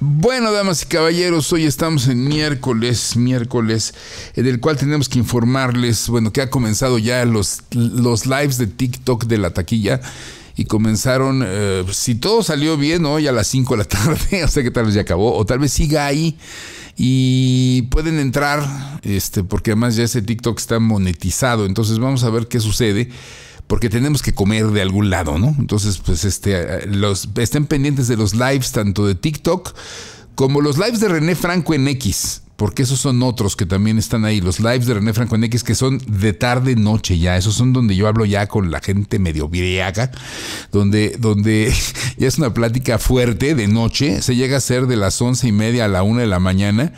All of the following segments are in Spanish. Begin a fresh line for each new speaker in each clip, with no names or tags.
Bueno, damas y caballeros, hoy estamos en miércoles, miércoles, en eh, el cual tenemos que informarles, bueno, que ha comenzado ya los, los lives de TikTok de la taquilla y comenzaron, eh, si todo salió bien hoy a las 5 de la tarde, o sea que tal vez ya acabó, o tal vez siga ahí y pueden entrar, este, porque además ya ese TikTok está monetizado, entonces vamos a ver qué sucede porque tenemos que comer de algún lado, ¿no? Entonces, pues este, eh, los, estén pendientes de los lives tanto de TikTok como los lives de René Franco en X porque esos son otros que también están ahí, los lives de René Franco en X, que son de tarde, noche ya, esos son donde yo hablo ya con la gente medio briaga, donde, donde ya es una plática fuerte de noche, se llega a ser de las once y media a la una de la mañana,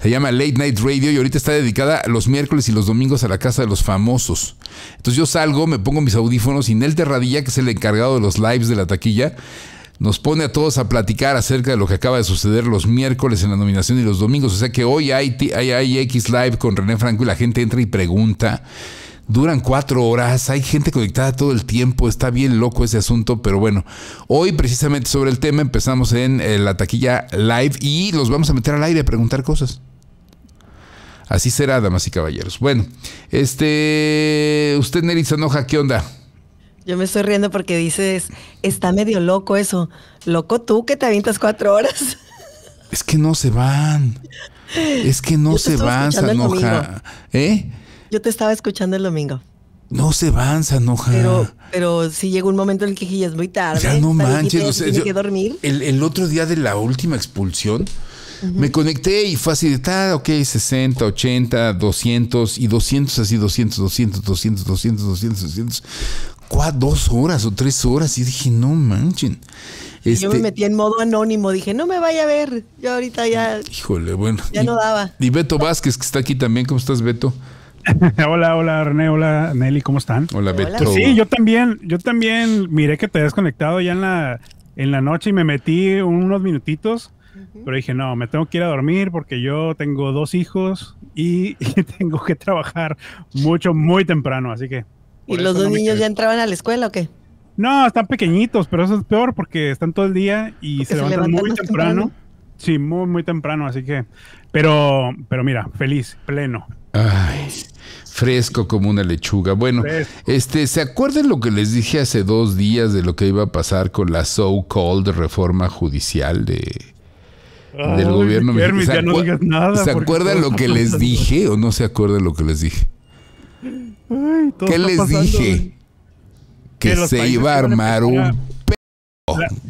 se llama Late Night Radio y ahorita está dedicada los miércoles y los domingos a la casa de los famosos. Entonces yo salgo, me pongo mis audífonos y Nel Terradilla, que es el encargado de los lives de la taquilla, nos pone a todos a platicar acerca de lo que acaba de suceder los miércoles en la nominación y los domingos. O sea que hoy hay, hay, X Live con René Franco y la gente entra y pregunta. Duran cuatro horas, hay gente conectada todo el tiempo, está bien loco ese asunto, pero bueno, hoy precisamente sobre el tema empezamos en eh, la taquilla live y los vamos a meter al aire a preguntar cosas. Así será, damas y caballeros. Bueno, este, usted Nelly Zanoja, ¿qué onda?
Yo me estoy riendo porque dices, está medio loco eso. Loco tú que te avientas cuatro horas.
Es que no se van. Es que no se van, Sanoja. ¿Eh?
Yo te estaba escuchando el domingo.
No se van, Sanoja. Pero,
pero sí llegó un momento en el que ya es muy tarde. Ya no manches.
O que dormir. El, otro día de la última expulsión, me conecté y fue así de ok, 60, 80, 200 y 200, así 200, 200, 200, 200, 200, 200 cuatro, dos horas o tres horas y dije, no manchen. yo me este metí
en modo anónimo, dije, no me vaya a ver, yo ahorita ya...
Híjole, bueno. Ya no daba. Y Beto Vázquez, que está aquí también, ¿cómo estás Beto?
hola, hola René, hola Nelly, ¿cómo están? Hola Beto. sí, yo también, yo también miré que te habías conectado ya en la, en la noche y me metí unos minutitos. Pero dije, no, me tengo que ir a dormir porque yo tengo dos hijos y tengo que trabajar mucho, muy temprano. Así que ¿Y los dos niños ya
entraban a la escuela o qué?
No, están pequeñitos, pero eso es peor porque están todo el día y se, levantan, muy temprano. Sí, muy, muy temprano, así que. Pero, pero mira, feliz, pleno.
Ay, fresco como una lechuga. Bueno, este, ¿se acuerdan lo que les dije hace dos días de lo que iba a pasar con la so-called reforma judicial de,
del gobierno mexicano? ¿Se, ¿se acuerdan lo que les
dije o no se acuerdan lo que les dije?
¿Qué
les dije? Que, se iba a armar un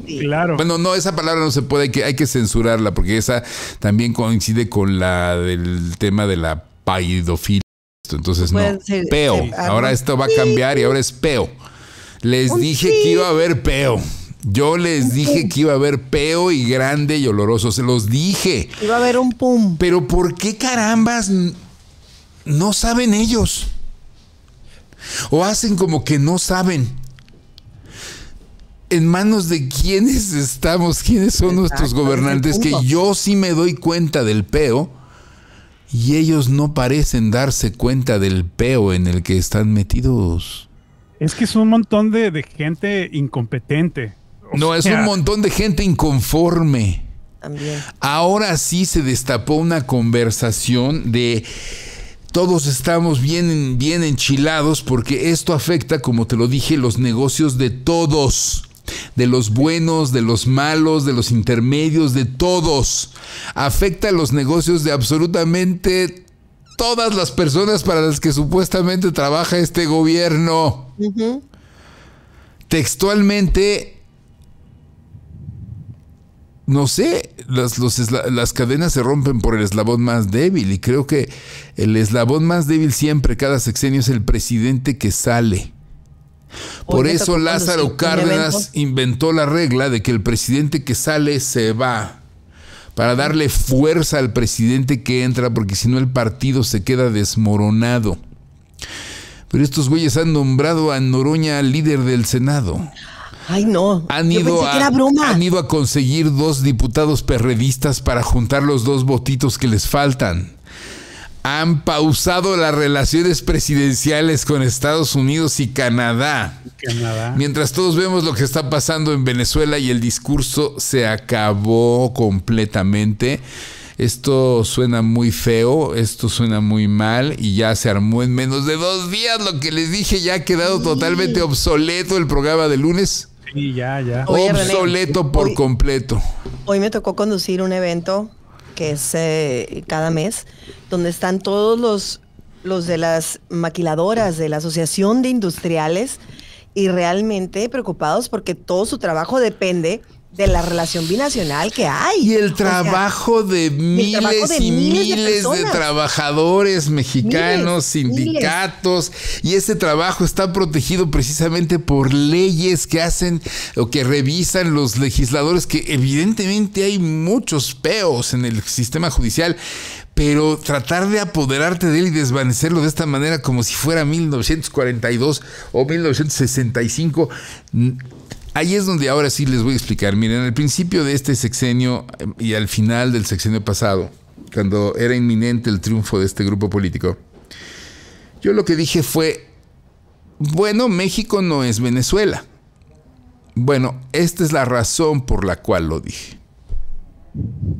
Claro. Bueno, no, esa palabra no se puede, hay que, censurarla, porque esa también coincide con la del tema de la paidofilia. Entonces, no, peo. ahora esto va a cambiar y ahora es peo. Les dije que iba a haber peo. Yo les dije que iba a haber peo y grande y oloroso, se los dije. Iba a haber un pum. Pero ¿por qué carambas no saben ellos? O hacen como que no saben. ¿En manos de quiénes estamos? ¿Quiénes son nuestros gobernantes? Que yo sí me doy cuenta del peo y ellos no parecen darse cuenta del peo en el que están metidos.
Es que es un montón de, gente incompetente. no, es un montón de gente inconforme.
Ahora sí se destapó una conversación de todos estamos bien, bien enchilados porque esto afecta, como te lo dije, los negocios de todos de los buenos, de los malos, de los intermedios, de todos. Afecta a los negocios de absolutamente todas las personas para las que supuestamente trabaja este gobierno. Textualmente, no sé, las, cadenas se rompen por el eslabón más débil y creo que el eslabón más débil siempre, cada sexenio, es el presidente que sale. Por eso Lázaro Cárdenas inventó la regla de que el presidente que sale se va para darle fuerza al presidente que entra, porque si no el partido se queda desmoronado. Pero estos güeyes han nombrado a Noroña líder del Senado. Ay, no. Han ido, a, broma. han ido a conseguir dos diputados perredistas para juntar los dos votitos que les faltan. Han pausado las relaciones presidenciales con Estados Unidos y Canadá. Mientras todos vemos lo que está pasando en Venezuela y el discurso se acabó completamente esto suena muy feo, esto suena muy mal y ya se armó en menos de dos días lo que les dije, ya ha quedado totalmente obsoleto el programa de lunes. Sí, ya, ya. Obsoleto por completo.
Hoy me tocó conducir un evento que es eh, cada mes, donde están todos los, los de las maquiladoras de la Asociación de Industriales y realmente preocupados porque todo su trabajo depende de la relación binacional que hay.
Y el trabajo de miles y miles, de, trabajadores mexicanos, sindicatos, y ese trabajo está protegido precisamente por leyes que hacen o que revisan los legisladores, que evidentemente hay muchos peos en el sistema judicial. Pero tratar de apoderarte de él y desvanecerlo de esta manera como si fuera 1942 o 1965, Ahí es donde ahora sí les voy a explicar. Miren, al principio de este sexenio em, y al final del sexenio pasado, cuando era inminente el triunfo de este grupo político, yo lo que dije fue, bueno, México no es Venezuela. Bueno, esta es la razón por la cual lo dije.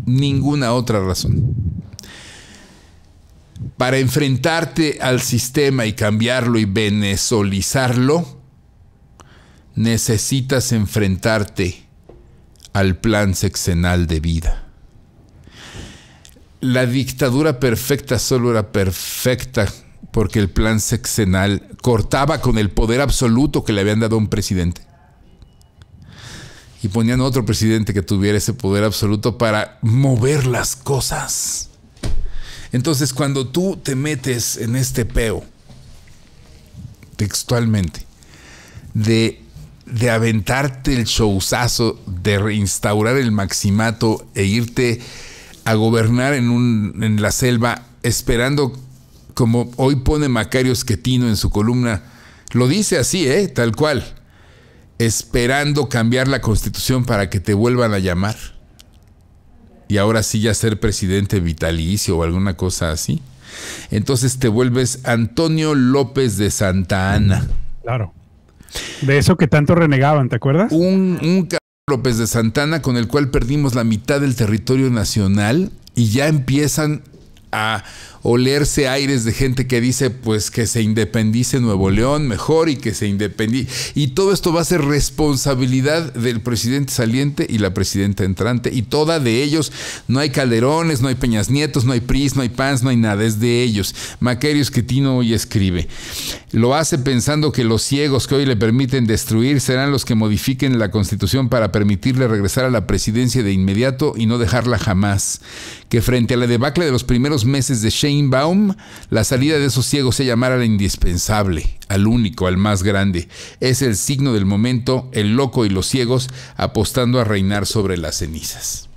Ninguna otra razón. Para enfrentarte al sistema y cambiarlo y venezolizarlo, necesitas enfrentarte al plan sexenal de vida. La dictadura perfecta solo era perfecta porque el plan sexenal cortaba con el poder absoluto que le habían dado a un presidente. Y ponían otro presidente que tuviera ese poder absoluto para mover las cosas. Entonces cuando tú te metes en este peo, textualmente, de de aventarte el showzazo, de reinstaurar el maximato e irte a gobernar en, un, en la selva esperando, como hoy pone Macario Esquetino en su columna, lo dice así, ¿eh? tal cual, esperando cambiar la constitución para que te vuelvan a llamar. Y ahora sí ya ser presidente vitalicio o alguna cosa así. Entonces te vuelves Antonio López de Santa Ana.
Claro. De eso que tanto renegaban, ¿te acuerdas? Un, un
López de Santana con el cual perdimos la mitad del territorio nacional y ya empiezan a o leerse aires de gente que dice pues que se independice Nuevo León mejor y que se independice. Y todo esto va a ser responsabilidad del presidente saliente y la presidenta entrante y toda de ellos. No hay Calderones, no hay Peñas Nietos, no hay PRIS, no hay PANS, no hay nada, es de ellos. Macario tino hoy escribe. Lo hace pensando que los ciegos que hoy le permiten destruir serán los que modifiquen la constitución para permitirle regresar a la presidencia de inmediato y no dejarla jamás. Que frente a la debacle de los primeros meses de la salida de esos ciegos se llamará la indispensable, al único, al más grande. Es el signo del momento, el loco y los ciegos apostando a reinar sobre las cenizas.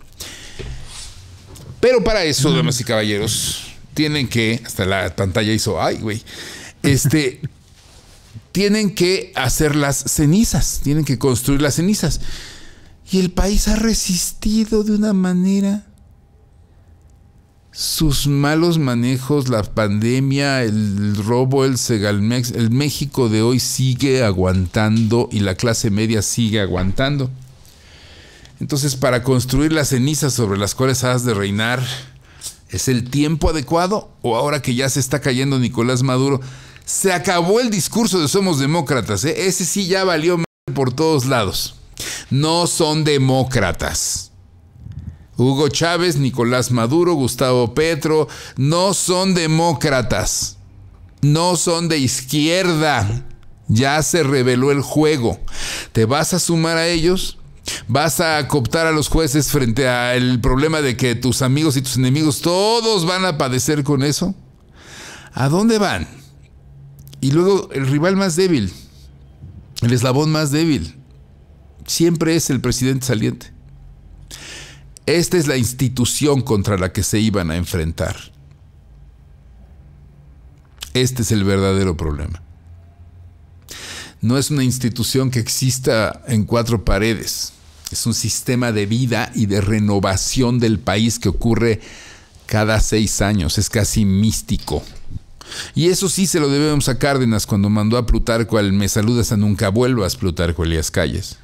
Pero para eso, mm. damas y caballeros, tienen que, hasta la pantalla hizo, ay, güey, este, tienen que hacer las cenizas, tienen que construir las cenizas. Y el país ha resistido de una manera sus malos manejos, la pandemia, el robo, el Segalmex, el México de hoy sigue aguantando y la clase media sigue aguantando. Entonces, para construir las cenizas sobre las cuales has de reinar, ¿es el tiempo adecuado? ¿O ahora que ya se está cayendo Nicolás Maduro? Se acabó el discurso de somos demócratas, ¿eh? ese sí ya valió por todos lados. No son demócratas. Hugo Chávez, Nicolás Maduro, Gustavo Petro, no son demócratas, no son de izquierda. Ya se reveló el juego. ¿Te vas a sumar a ellos? ¿Vas a cooptar a los jueces frente al problema de que tus amigos y tus enemigos todos van a padecer con eso? ¿A dónde van? Y luego el rival más débil, el eslabón más débil, siempre es el presidente saliente. Esta es la institución contra la que se iban a enfrentar. Este es el verdadero problema. No es una institución que exista en cuatro paredes. Es un sistema de vida y de renovación del país que ocurre cada seis años. Es casi místico. Y eso sí se lo debemos a Cárdenas cuando mandó a Plutarco al Me saludas a nunca vuelvas, Plutarco Elías Calles.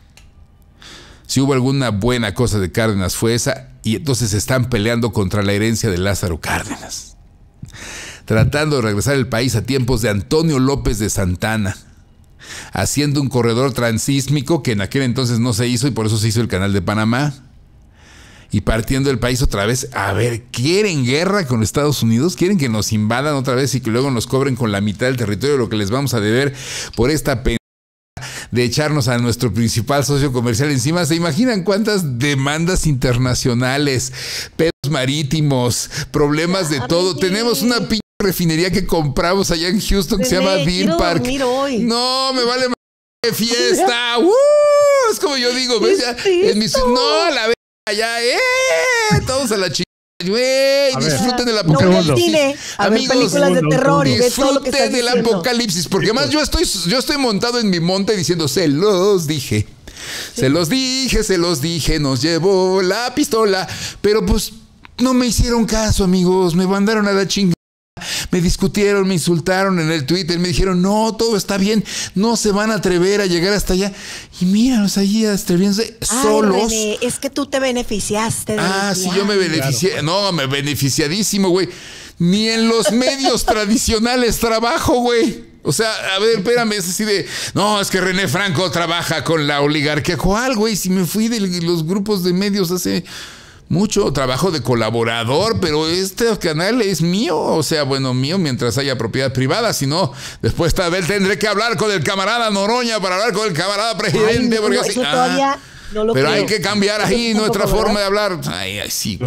Si hubo alguna buena cosa de Cárdenas fue esa, y entonces están peleando contra la herencia de Lázaro Cárdenas. Tratando de regresar el país a tiempos de Antonio López de Santana, haciendo un corredor transísmico que en aquel entonces no se hizo y por eso se hizo el canal de Panamá. Y partiendo el país otra vez, a ver, ¿quieren guerra con Estados Unidos? ¿Quieren que nos invadan otra vez y que luego nos cobren con la mitad del territorio lo que les vamos a deber por esta de echarnos a nuestro principal socio comercial encima. ¿Se imaginan cuántas demandas internacionales, pedos marítimos, problemas de todo? Tenemos una pinche refinería que compramos allá en Houston que se llama Deer Park. No, me vale más fiesta. Uh, es como yo digo, ¿ves? no, la allá, ¡eh! Todos a la chica disfruten del apocalipsis. A ver, películas de terror y todo del apocalipsis, porque más yo estoy, yo estoy montado en mi monte diciendo, se los dije. Se los dije, se los dije, nos llevó la pistola, pero pues no me hicieron caso, amigos, me mandaron a la chinga. Me discutieron, me insultaron en el Twitter, me dijeron, no, todo está bien, no se van a atrever a llegar hasta allá. Y sea, allí atreviéndose solos.
es que tú te beneficiaste. De ah, sí, yo me beneficié.
No, me beneficiadísimo, güey. Ni en los medios tradicionales trabajo, güey. O sea, a ver, espérame, es así de, no, es que René Franco trabaja con la oligarquía. ¿Cuál, güey? Si me fui de los grupos de medios hace mucho trabajo de colaborador, pero este canal es mío, o sea, bueno, mío mientras haya propiedad privada, si no, después tal vez tendré que hablar con el camarada Noroña para hablar con el camarada presidente, porque así, ah,
pero hay que cambiar ahí nuestra forma de hablar.
Ay, sí.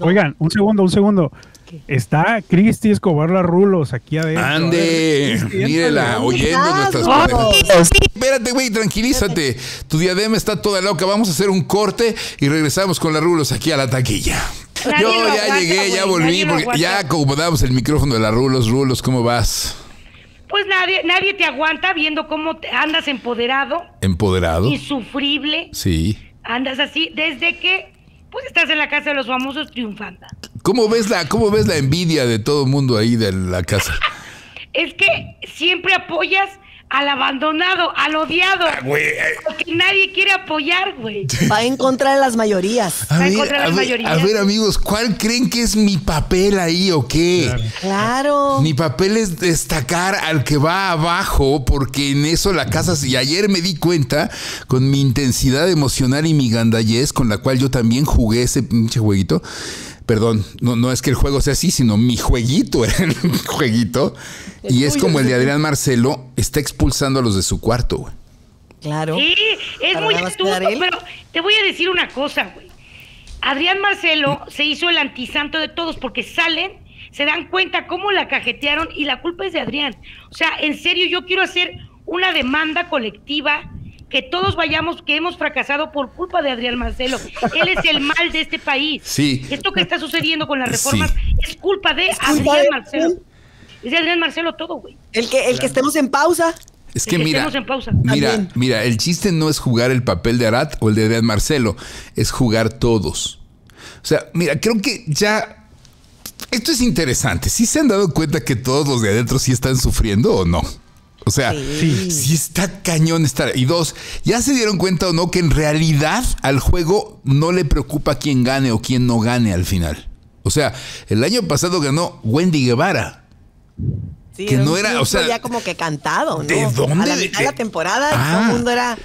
Oigan, un segundo, un segundo. Está Cristi Escobar Rulos aquí adentro. Ande, mírela, oyendo nuestras cosas.
Espérate, güey, tranquilízate. Tu diadema está toda loca. Vamos a hacer un corte y regresamos con la Rulos aquí a la taquilla.
Yo ya llegué, ya volví,
ya acomodamos el micrófono de la Rulos. Rulos, ¿cómo vas?
Pues nadie, nadie te aguanta viendo cómo andas empoderado.
Empoderado.
Insufrible. Sí. Andas así desde que pues estás en la casa de los famosos triunfando.
¿Cómo ves la, cómo ves la envidia de todo el mundo ahí de la casa?
Es que siempre apoyas al abandonado, al odiado. Ah, eh. Porque nadie quiere apoyar, güey. Va
las mayorías. A, encontrar las mayorías. A ver,
amigos, ¿cuál creen que es mi papel ahí o qué? Claro. Mi papel es destacar al que va abajo, porque en eso la casa. Y ayer me di cuenta con mi intensidad emocional y mi gandallez, con la cual yo también jugué ese pinche jueguito perdón, no, es que el juego sea así, sino mi jueguito era el jueguito. y es como el de Adrián Marcelo, está expulsando a los de su cuarto, güey. Claro. Sí,
es muy estúpido, pero te voy a decir una cosa, güey. Adrián Marcelo se hizo el antisanto de todos porque salen, se dan cuenta cómo la cajetearon y la culpa es de Adrián. O sea, en serio, yo quiero hacer una demanda colectiva que todos vayamos, que hemos fracasado por culpa de Adrián Marcelo. Él es el mal de este país. Sí. Esto que está sucediendo con las reformas es culpa de Adrián Marcelo. Es de Adrián Marcelo todo, güey. El que, el que estemos en pausa.
Es que, mira, mira, mira, el chiste no es jugar el papel de Arat o el de Adrián Marcelo, es jugar todos. O sea, mira, creo que ya esto es interesante. ¿Sí se han dado cuenta que todos los de adentro sí están sufriendo o no? O sea, sí. está cañón estar. Y dos, ¿ya se dieron cuenta o no que en realidad al juego no le preocupa quién gane o quién no gane al final? O sea, el año pasado ganó Wendy Guevara. que no era, ya
como que cantado, ¿no? ¿De dónde? A la eh, temporada todo ah, el mundo era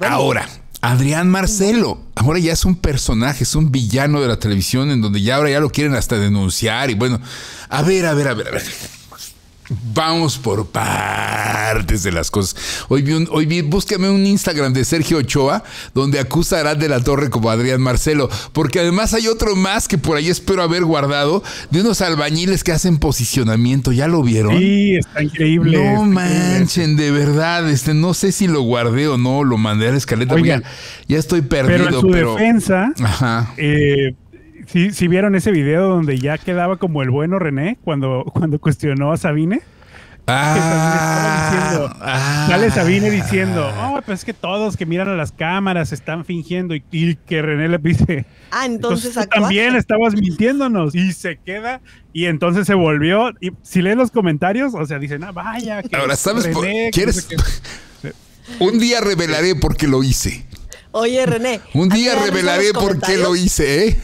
Ahora, Adrián Marcelo, ahora ya es un personaje, es un villano de la televisión en donde ya ahora ya lo quieren hasta denunciar y bueno, a ver, a ver, a ver, a ver. Vamos por partes de las cosas. Hoy vi, un, un Instagram de Sergio Ochoa donde acusará de la Torre como Adrián Marcelo, porque además hay otro más que por ahí espero haber guardado de unos albañiles que hacen posicionamiento. ¿Ya lo vieron? Sí, está increíble. No manchen, de verdad. Este, no sé si lo guardé o no, lo mandé a la escaleta. ya, estoy perdido. Pero en su defensa,
Ajá. Eh, si vieron ese video donde ya quedaba como el bueno René cuando, cuando cuestionó a Sabine? Ah, diciendo, ah. sale Sabine diciendo, oh, pues es que todos que miran a las cámaras están fingiendo y, que René le dice, ah, entonces, también estabas mintiéndonos y se queda y entonces se volvió y si leen los comentarios, o sea, dicen, ah, vaya. Ahora, ¿sabes? René, ¿Quieres?
Un día revelaré por qué lo hice.
Oye, René.
Un día revelaré por qué lo hice, ¿eh?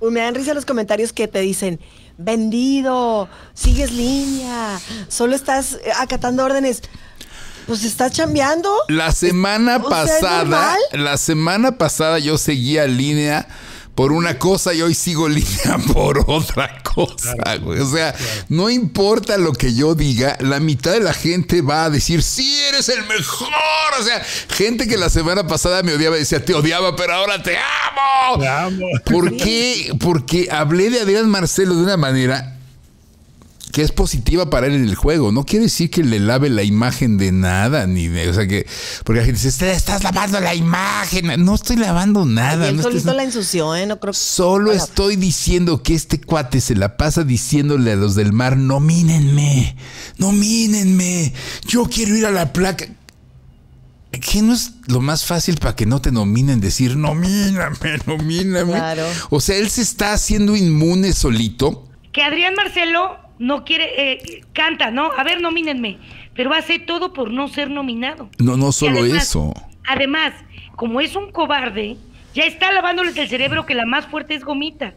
Pues me dan risa los comentarios que te dicen, vendido, sigues línea, solo estás eh, acatando órdenes. Pues estás chambeando.
La semana pasada, la semana pasada yo seguía línea por una cosa y hoy sigo línea por otra cosa, O sea, no importa lo que yo diga, la mitad de la gente va a decir, sí, eres el mejor. O sea, gente que la semana pasada me odiaba, decía, te odiaba, pero ahora te amo. Te amo. ¿Por qué? Porque hablé de Adrián Marcelo de una manera que es positiva para él en el juego. No quiere decir que le lave la imagen de nada, ni o sea que, porque la gente dice, estás lavando la imagen. No estoy lavando nada. Él la ensució, ¿eh? Solo estoy diciendo que este cuate se la pasa diciéndole a los del mar, nomínenme. Nomínenme. yo quiero ir a la placa. ¿Qué no es lo más fácil para que no te nominen? Decir, nomíname, nomíname. Claro. O sea, él se está haciendo inmune solito.
Que Adrián Marcelo no quiere, eh, canta, ¿no? A ver, nomínenme. Pero hace todo por no ser nominado. No,
no solo eso.
Además, como es un cobarde, ya está lavándoles el cerebro que la más fuerte es Gomita.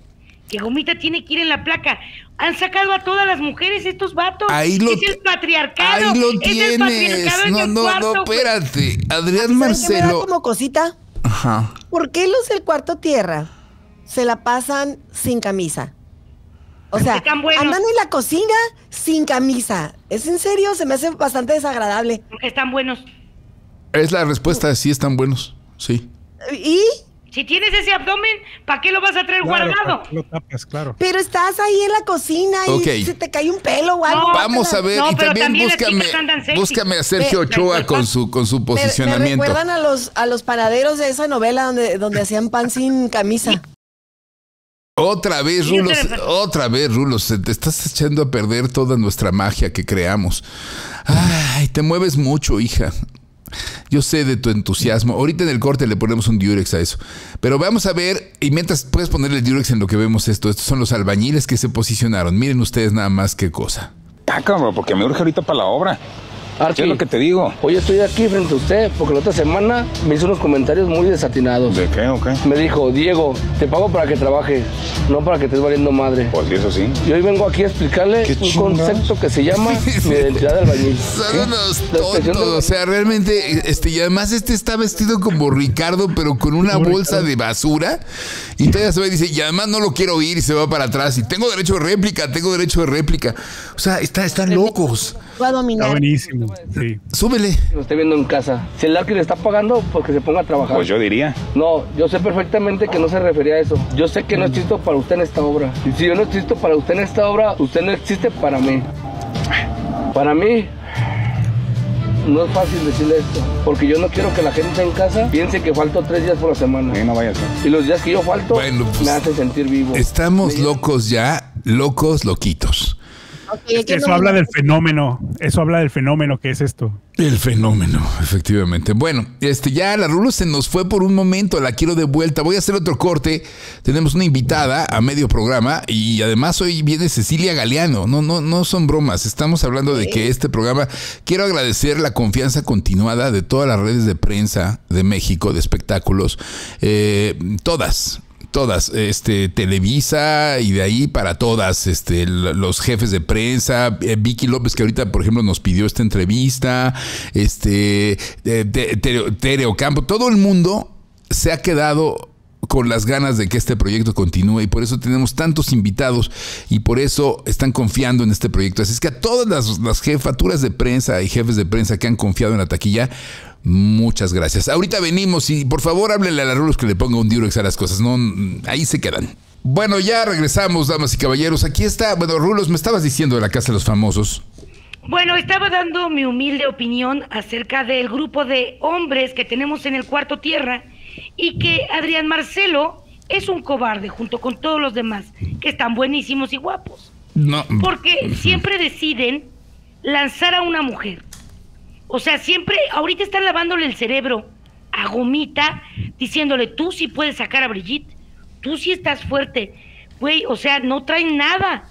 Que Gomita tiene que ir en la placa. Han sacado a todas las mujeres estos vatos. Ahí lo es el patriarcado. Ahí lo tienes. no, no,
no, espérate. Adrián Marcelo. cosita. Ajá.
¿Por qué los
del cuarto tierra se la pasan sin camisa? O sea, andan en la cocina sin camisa. ¿Es en serio? Se me hace bastante desagradable.
están buenos.
Es la respuesta, sí están buenos, sí.
¿Y? Si tienes ese abdomen, ¿para qué lo vas a traer guardado?
Lo tapas, claro.
Pero estás ahí en la cocina y se te cae un pelo o vamos a ver, y también, búscame, búscame, a Sergio Ochoa
con su, con su posicionamiento. Me, recuerdan
a los, a los panaderos de esa novela donde, donde hacían pan sin camisa.
Otra vez, Rulos, otra vez, Rulos, te estás echando a perder toda nuestra magia que creamos. Ay, te mueves mucho, hija. Yo sé de tu entusiasmo. Ahorita en el corte le ponemos un diurex a eso. Pero vamos a ver, y mientras puedes ponerle diurex en lo que vemos esto, estos son los albañiles que se posicionaron. Miren ustedes nada más qué cosa. Ah, como porque me urge ahorita para la obra. ¿Qué es lo que te digo? Hoy estoy aquí frente a usted porque la otra semana me hizo unos comentarios muy desatinados. ¿De qué o qué? Me dijo, Diego, te pago para que trabajes, no para que estés valiendo madre. Pues eso sí. Y hoy vengo aquí a explicarle un concepto que se llama identidad de albañil. O sea, realmente, este, y además este está vestido como Ricardo, pero con una bolsa de basura. Y todavía se va y dice, y además no lo quiero oír y se va para atrás. Y tengo derecho de réplica, tengo derecho de réplica. O sea, está, están locos. Va a dominar. Está buenísimo. Sí. Súbele.
Lo estoy viendo en casa. Si el Arqui le está pagando, porque que se ponga a trabajar. Pues yo diría. No, yo sé
perfectamente que no se refería a eso. Yo sé que no existo para usted en esta obra. Y si yo no existo para usted en esta obra, usted no existe para mí. Para mí, no es fácil decirle esto, porque yo no quiero que la gente en casa piense que falto tres días por la semana. no vaya a Y los días que yo falto pues, me hace sentir vivo. Estamos locos ya, locos,
loquitos eso habla del fenómeno, eso habla del fenómeno que es esto. El fenómeno,
efectivamente. Bueno, este ya la Rulo se nos fue por un momento, la quiero de vuelta. Voy a hacer otro corte. Tenemos una invitada a medio programa y además hoy viene Cecilia Galeano. No, no, no son bromas. Estamos hablando de que este programa quiero agradecer la confianza continuada de todas las redes de prensa de México, de espectáculos, eh, todas todas, este, Televisa y de ahí para todas, este, los jefes de prensa, eh, Vicky López que ahorita, por ejemplo, nos pidió esta entrevista, este, eh, Tere todo el mundo se ha quedado con las ganas de que este proyecto continúe y por eso tenemos tantos invitados y por eso están confiando en este proyecto. Así es que a todas las, jefaturas de prensa y jefes de prensa que han confiado en la taquilla, muchas gracias. Ahorita venimos y por favor háblele a la Rulos que le ponga un Durex a las cosas. No, ahí se quedan. Bueno, ya regresamos, damas y caballeros. Aquí está, bueno, Rulos, me estabas diciendo de la Casa de los Famosos.
Bueno, estaba dando mi humilde opinión acerca del grupo de hombres que tenemos en el cuarto tierra y que Adrián Marcelo es un cobarde junto con todos los demás que están buenísimos y guapos. No. Porque siempre deciden lanzar a una mujer. O sea, siempre, ahorita están lavándole el cerebro a Gomita, diciéndole, tú sí puedes sacar a Brigitte, tú sí estás fuerte. Güey, o sea, no traen nada.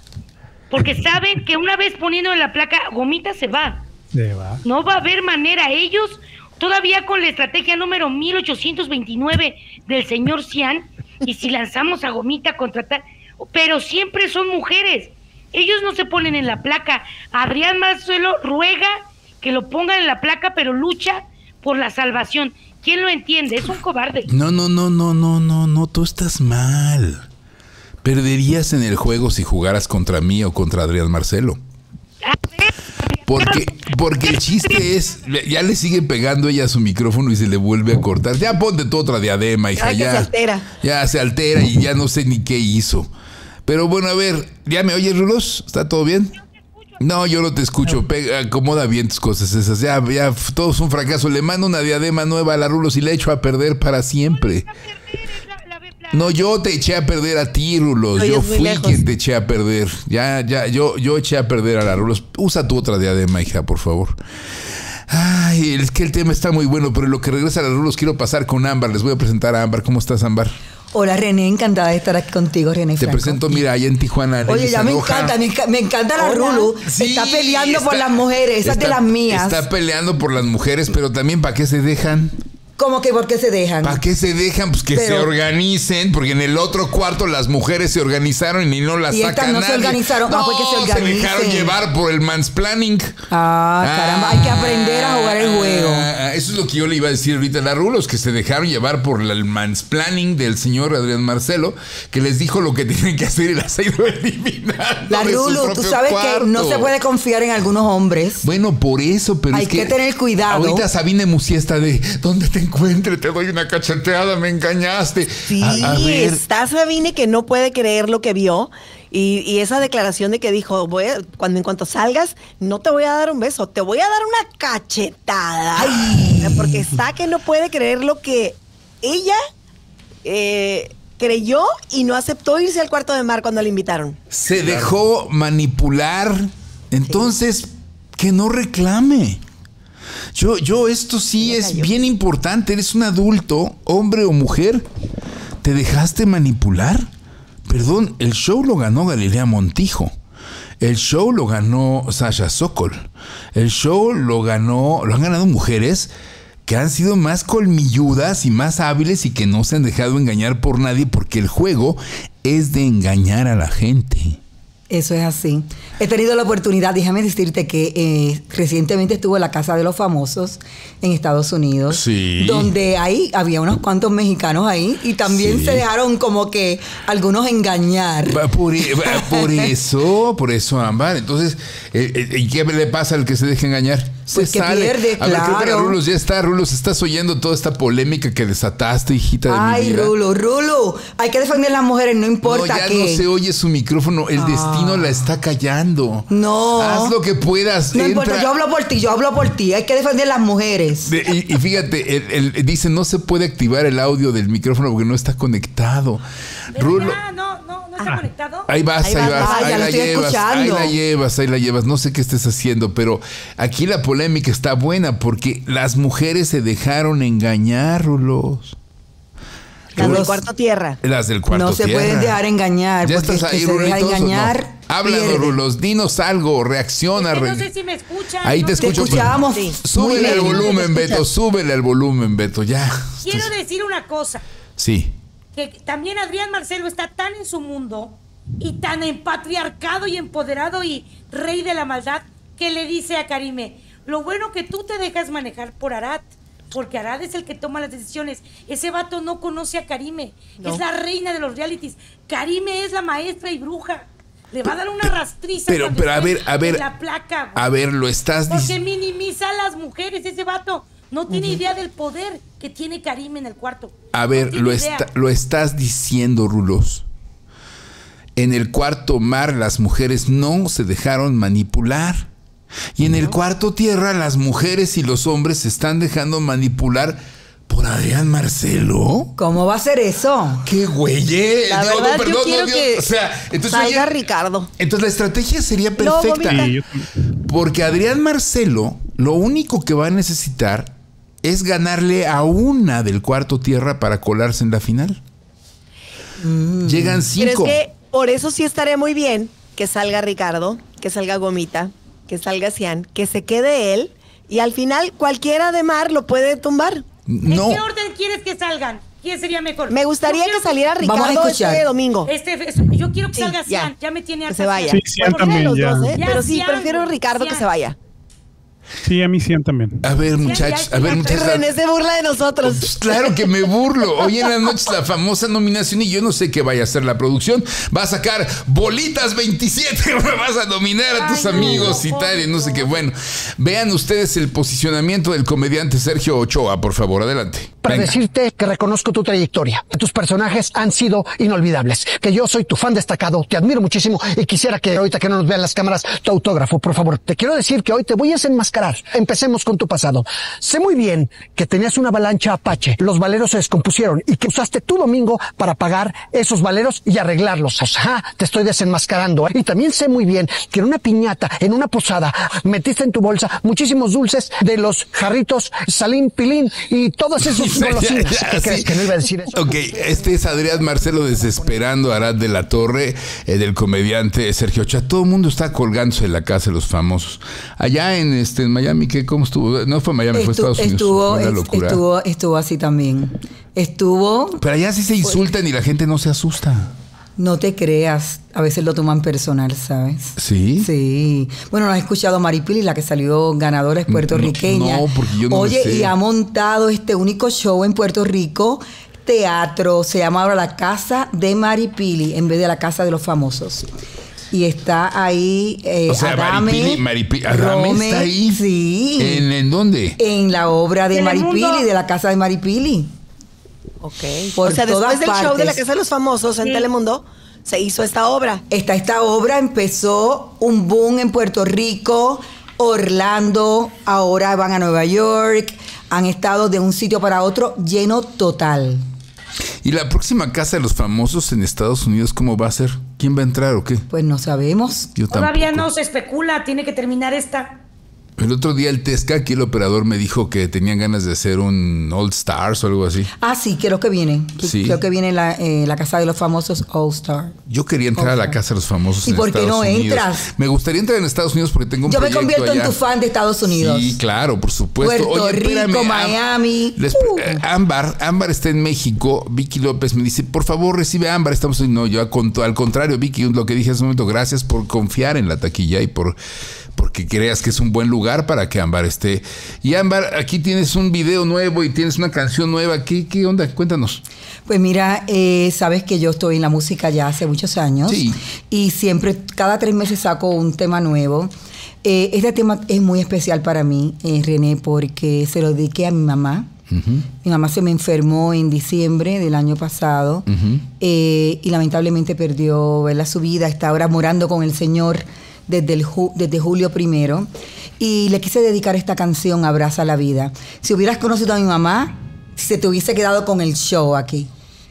Porque saben que una vez poniendo en la placa, Gomita se va. Se va. No va a haber manera. Ellos Todavía con la estrategia número 1829 del señor Cian, y si lanzamos a Gomita contra tal, pero siempre son mujeres. Ellos no se ponen en la placa. Adrián Marcelo ruega que lo pongan en la placa, pero lucha por la salvación. ¿Quién lo entiende? Es un cobarde.
No, no, no, no, no, no, no, tú estás mal. Perderías en el juego si jugaras contra mí o contra Adrián Marcelo. Porque, porque el chiste es, ya le sigue pegando ella su micrófono y se le vuelve a cortar. Ya ponte tu otra diadema, hija. ya, se altera. Ya se altera y ya no sé ni qué hizo. Pero bueno, a ver, ¿ya me oyes, Rulos? ¿Está todo bien? No, yo no te escucho. acomoda bien tus cosas esas. Ya, ya, todo es un fracaso. Le mando una diadema nueva a la Rulos y la echo a perder para siempre. No, yo te eché a perder a ti, Rulos. yo fui quien te eché a perder. Ya, ya, yo, yo eché a perder a la Rulos. Usa tu otra diadema, hija, por favor. Ay, es que el tema está muy bueno, pero lo que regresa a la Rulos quiero pasar con Ámbar. Les voy a presentar a Ámbar. ¿Cómo estás, Ámbar?
Hola René, encantada de estar aquí contigo, René. Te presento,
mira, allá en Tijuana. Oye, ya me encanta,
me, encanta la Rulu. está peleando por las mujeres, esa de las mías.
Está peleando por las mujeres, pero también para qué se dejan. ¿Cómo que por qué se dejan? ¿Para qué se dejan? Pues que se organicen, porque en el otro cuarto las mujeres se organizaron y no las sacan. estas no se organizaron. Ah, se dejaron llevar por el mansplanning Ah, caramba, hay que ah, aprender a jugar el juego. Ah, ah, eso es lo que yo le iba a decir ahorita a la Rulos, que se dejaron llevar por el mansplanning del señor Adrián Marcelo, que les dijo lo que tienen que hacer y las ha ido La Rulos, tú sabes que no se puede confiar en algunos hombres. Bueno, por eso, pero Hay que tener cuidado. Ahorita Sabine Musiesta de ¿dónde te encuentre, te doy una cacheteada, me engañaste. Sí, está
Sabine que no puede creer lo que vio. Y, esa declaración de que dijo, voy cuando en cuanto salgas, no te voy a dar un beso, te voy a dar una cachetada. Porque está que no puede creer lo que ella eh, creyó y no aceptó irse al cuarto de mar cuando la invitaron.
Se dejó manipular. Entonces, que no reclame. Yo, yo, esto sí es bien importante. Eres un adulto, hombre o mujer. ¿Te dejaste manipular? Perdón, el show lo ganó Galilea Montijo. El show lo ganó Sasha Sokol. El show lo ganó, lo han ganado mujeres que han sido más colmilludas y más hábiles y que no se han dejado engañar por nadie porque el juego es de engañar a la gente.
Eso es así. He tenido la oportunidad, déjame decirte que eh, recientemente estuvo en la Casa de los Famosos en Estados Unidos, donde ahí había unos cuantos mexicanos ahí y también se dejaron como que algunos engañar. Por,
eso, por eso, Ambar. Entonces, eh, eh, ¿qué le pasa al que se deje engañar? Pues que pierde, a claro. ya está, Rulos, estás oyendo toda esta polémica que desataste, hijita de mi vida. Rulo,
Rulo, hay que defender a las mujeres, no importa no, ya no se
oye su micrófono, el ah. destino la está callando. No. Haz
lo que puedas. No importa, yo hablo por ti, yo hablo por ti, hay que defender a las
mujeres. y, fíjate, él dice, no se puede activar el audio del micrófono porque no está conectado. Rulo. Ah, no, no, no está conectado. Ahí vas, ahí, vas, ahí la llevas, ahí la llevas, ahí la llevas. No sé qué estés haciendo, pero aquí la polémica está buena porque las mujeres se dejaron engañar, Rulos. Las del cuarto tierra. Las del cuarto tierra. No se pueden dejar
engañar. Ya estás ahí, engañar.
Háblanos, Rulos, dinos algo, reacciona. no sé
si me escuchan. Ahí te, escuchamos. Súbele el volumen, Beto,
súbele el volumen, Beto, ya.
Quiero decir una cosa. Sí que también Adrián Marcelo está tan en su mundo y tan empatriarcado y empoderado y rey de la maldad que le dice a Karime, lo bueno que tú te dejas manejar por Arad, porque Arad es el que toma las decisiones. Ese vato no conoce a Karime, es la reina de los realities. Karime es la maestra y bruja. Le va a dar una rastriza. Pero, pero a
ver, a ver. La
placa. A ver,
lo estás diciendo.
Porque minimiza a las mujeres ese vato. No tiene idea del poder que tiene Karim en el cuarto. A ver, lo,
estás diciendo, Rulos. En el cuarto mar las mujeres no se dejaron manipular. Y en el cuarto tierra las mujeres y los hombres se están dejando manipular por Adrián Marcelo. ¿Cómo va a ser eso? ¡Qué güey! Eh! La perdón, que o sea, Ricardo. Entonces la estrategia sería perfecta. porque Adrián Marcelo lo único que va a necesitar es ganarle a una del cuarto tierra para colarse en la final. Mm. Llegan cinco. Pero es que
por eso sí estaré muy bien que salga Ricardo, que salga Gomita, que salga Cian, que se quede él y al final cualquiera de Mar lo puede tumbar.
No. ¿En qué orden quieres que salgan? ¿Quién sería mejor? Me gustaría que saliera Ricardo este domingo. yo quiero que este este, salga Ya. me tiene harta. Que se vaya.
Eh?
Pero sí,
prefiero
Ricardo que se vaya.
Sí, a mí sí también. A ver,
muchachos, a ver, muchachos. René se burla de nosotros. Pues, claro que me burlo. Hoy en la noche la famosa nominación y yo no sé qué vaya a hacer la producción. Va a sacar Bolitas 27, vas a nominar a tus amigos y tal, y no sé qué. Bueno, vean ustedes el posicionamiento del comediante Sergio Ochoa, por favor, adelante. Para
decirte que reconozco tu trayectoria, tus personajes han sido inolvidables, que yo soy tu fan destacado, te admiro muchísimo y quisiera que ahorita que no nos vean las cámaras, tu autógrafo, por favor. Te quiero decir que hoy te voy a desenmascarar Empecemos con tu pasado. Sé muy bien que tenías una avalancha Apache, los valeros se descompusieron y que usaste tu domingo para pagar esos valeros y arreglarlos. O te estoy desenmascarando. ¿eh? Y también sé muy bien que en una piñata, en una posada, metiste en tu bolsa muchísimos dulces de los jarritos Salín Pilín y todos esos golosinas. ¿Qué que no iba
a decir eso? Ok, este es Adrián Marcelo desesperando a Arad de la Torre, eh, del comediante Sergio Ocha. Todo el mundo está colgándose en la casa de los famosos. Allá en este en Miami, ¿qué, ¿cómo estuvo? No fue Miami, fue Estados Unidos. Estuvo,
Estuvo, así también. Estuvo.
Pero allá sí se insultan y la gente no se asusta.
No te creas, a veces lo toman personal, ¿sabes? Sí. Sí. Bueno, no has escuchado a Maripili, la que salió ganadora es puertorriqueña. No, porque yo no Oye, y ha montado este único show en Puerto Rico teatro, se llama ahora la Casa de Maripili en vez de la Casa de los Famosos y está ahí eh, o Maripili, Maripili, está ahí.
Sí. ¿En, dónde?
En la obra de Maripili, de la casa de Maripili. Ok. o sea, después del show de la Casa de los Famosos en Telemundo, se hizo esta obra. Esta, esta obra empezó un boom en Puerto Rico, Orlando, ahora van a Nueva York, han estado de un sitio para otro lleno total.
¿Y la próxima casa de los famosos en Estados Unidos cómo va a ser? ¿Quién va a entrar o qué? Pues no sabemos. Yo Todavía
no se especula, tiene que terminar esta.
El otro día el Tesca, aquí el operador me dijo que tenían ganas de hacer un All Stars o algo así.
Ah, sí, creo que vienen. Creo que viene eh,
la, casa de los famosos All Stars.
Yo quería entrar a la casa de los famosos. ¿Y por qué no entras? Me gustaría entrar en Estados Unidos porque tengo un Yo me convierto en tu
fan de Estados Unidos. Sí,
claro, por supuesto. Puerto Rico, Miami. Uh. Eh, Ámbar, Ámbar está en México. Vicky López me dice, por favor, recibe a Ámbar. Estamos en... No, yo al contrario, Vicky, lo que dije hace un momento, gracias por confiar en la taquilla y por porque creas que es un buen lugar para que Ámbar esté. Y Ámbar, aquí tienes un video nuevo y tienes una canción nueva. ¿Qué, qué onda? Cuéntanos. Pues mira, eh,
sabes que yo estoy en la música ya hace muchos años. Y siempre, cada tres meses saco un tema nuevo. Eh, este tema es muy especial para mí, eh, René, porque se lo dediqué a mi mamá. Mi mamá se me enfermó en diciembre del año pasado y lamentablemente perdió su vida. Está ahora morando con el Señor desde, julio primero y le quise dedicar esta canción, Abraza la Vida. Si hubieras conocido a mi mamá, se te hubiese quedado con el show aquí.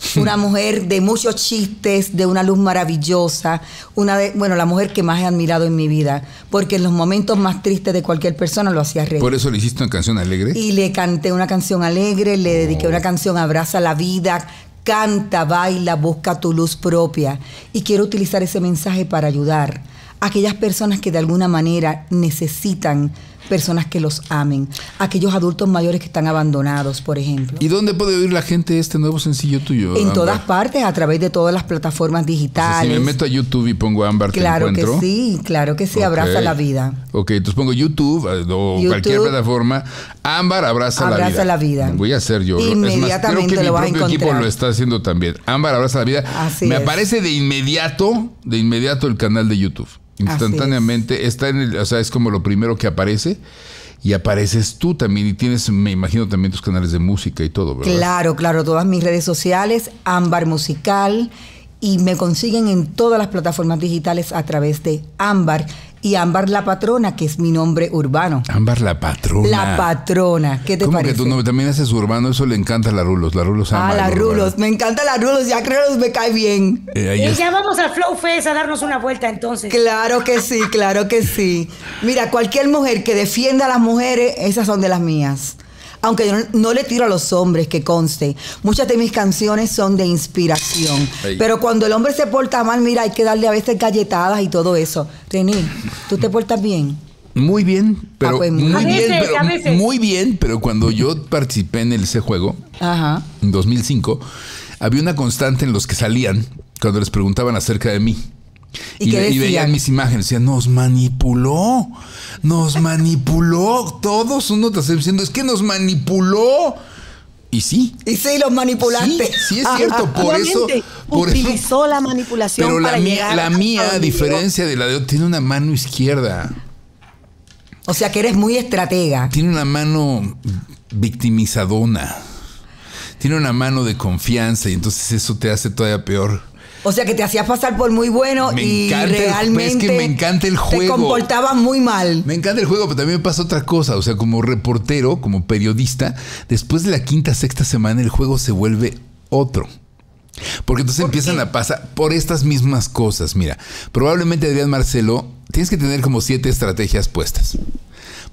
Una mujer de muchos chistes, de una luz maravillosa, una bueno, la mujer que más he admirado en mi vida, porque en los momentos más tristes de cualquier persona lo hacía reír. ¿Por
eso le hiciste una canción alegre? Y
le canté una canción alegre, le dediqué una oh. canción Abraza la vida, canta, baila, busca tu luz propia. Y quiero utilizar ese mensaje para ayudar aquellas personas que de alguna manera necesitan personas que los amen, aquellos adultos mayores que están abandonados, por ejemplo.
¿Y dónde puede oír la gente este nuevo sencillo tuyo? En todas
partes, a través de todas las plataformas digitales. si me meto
a YouTube y pongo Ámbar, claro ¿te encuentro? que
sí, claro que sí, abraza la vida.
Ok, entonces pongo YouTube eh, o cualquier plataforma, Ámbar abraza, la vida. Abraza Voy a hacer yo. Inmediatamente es más, creo que lo mi equipo lo está haciendo también. Ámbar abraza la vida. me aparece de inmediato, de inmediato el canal de YouTube instantáneamente está en el, o sea, es como lo primero que aparece y apareces tú también y tienes, me imagino, también tus canales de música y todo, ¿verdad?
Claro, claro, todas mis redes sociales, Ámbar Musical, y me consiguen en todas las plataformas digitales a través de Ámbar y Ámbar la Patrona, que es mi nombre urbano.
Ámbar la Patrona. La
Patrona, ¿qué te parece? que tú nombre
también haces urbano? Eso le encanta a la Rulos, la Rulos ama. Ah, la Rulos,
me encanta la Rulos, ya creo que me cae bien. Eh, y ya vamos al Flow Fest a darnos una vuelta entonces. Claro que sí, claro que sí. Mira, cualquier mujer que defienda a las mujeres, esas son de las mías aunque yo no, le tiro a los hombres, que conste. Muchas de mis canciones son de inspiración. Pero cuando el hombre se porta mal, mira, hay que darle a veces galletadas y todo eso. Tení, ¿tú te portas bien?
Muy bien, pero, ah, pues, muy, bien, pero muy bien, pero cuando yo participé en ese juego, en 2005, había una constante en los que salían cuando les preguntaban acerca de mí. ¿Y, veían mis imágenes, decían, nos manipuló, nos manipuló, todos uno está diciendo, es que nos manipuló. Y sí. Y sí, los manipulaste. Sí, es cierto, por eso. utilizó
la manipulación.
Pero la, la mía, a diferencia
de la de tiene una mano izquierda. O sea que eres muy
estratega. Tiene una
mano victimizadona. Tiene una mano de confianza y entonces eso te hace todavía peor.
O sea que te hacía pasar por muy bueno y realmente. me encanta el juego. Te
comportabas muy mal. Me encanta el juego, pero también me pasa otra cosa. O sea, como reportero, como periodista, después de la quinta, sexta semana, el juego se vuelve otro. Porque entonces empiezan a pasar por estas mismas cosas. Mira, probablemente Adrián Marcelo, tienes que tener como siete estrategias puestas.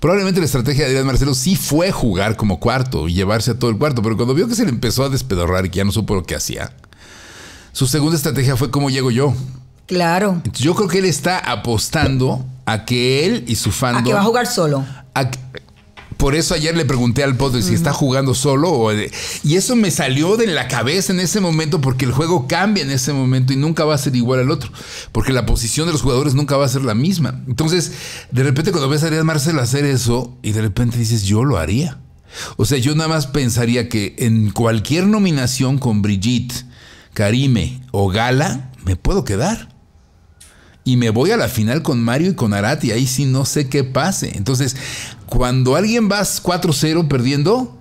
Probablemente la estrategia de Adrián Marcelo sí fue jugar como cuarto y llevarse a todo el cuarto, pero cuando vio que se le empezó a despedorrar y que ya no supo lo que hacía, su segunda estrategia fue cómo llego yo. Claro. yo creo que él está apostando a que él y su fandom... A que va a jugar solo. por eso ayer le pregunté al podre si está jugando solo eh, y eso me salió de la cabeza en ese momento porque el juego cambia en ese momento y nunca va a ser igual al otro, porque la posición de los jugadores nunca va a ser la misma. Entonces, de repente cuando ves a Arias Marcel hacer eso y de repente dices, "Yo lo haría." O sea, yo nada más pensaría que en cualquier nominación con Brigitte Karime o Gala, me puedo quedar. Y me voy a la final con Mario y con Arati ahí sí no sé qué pase. Entonces, cuando alguien vas 4-0 perdiendo,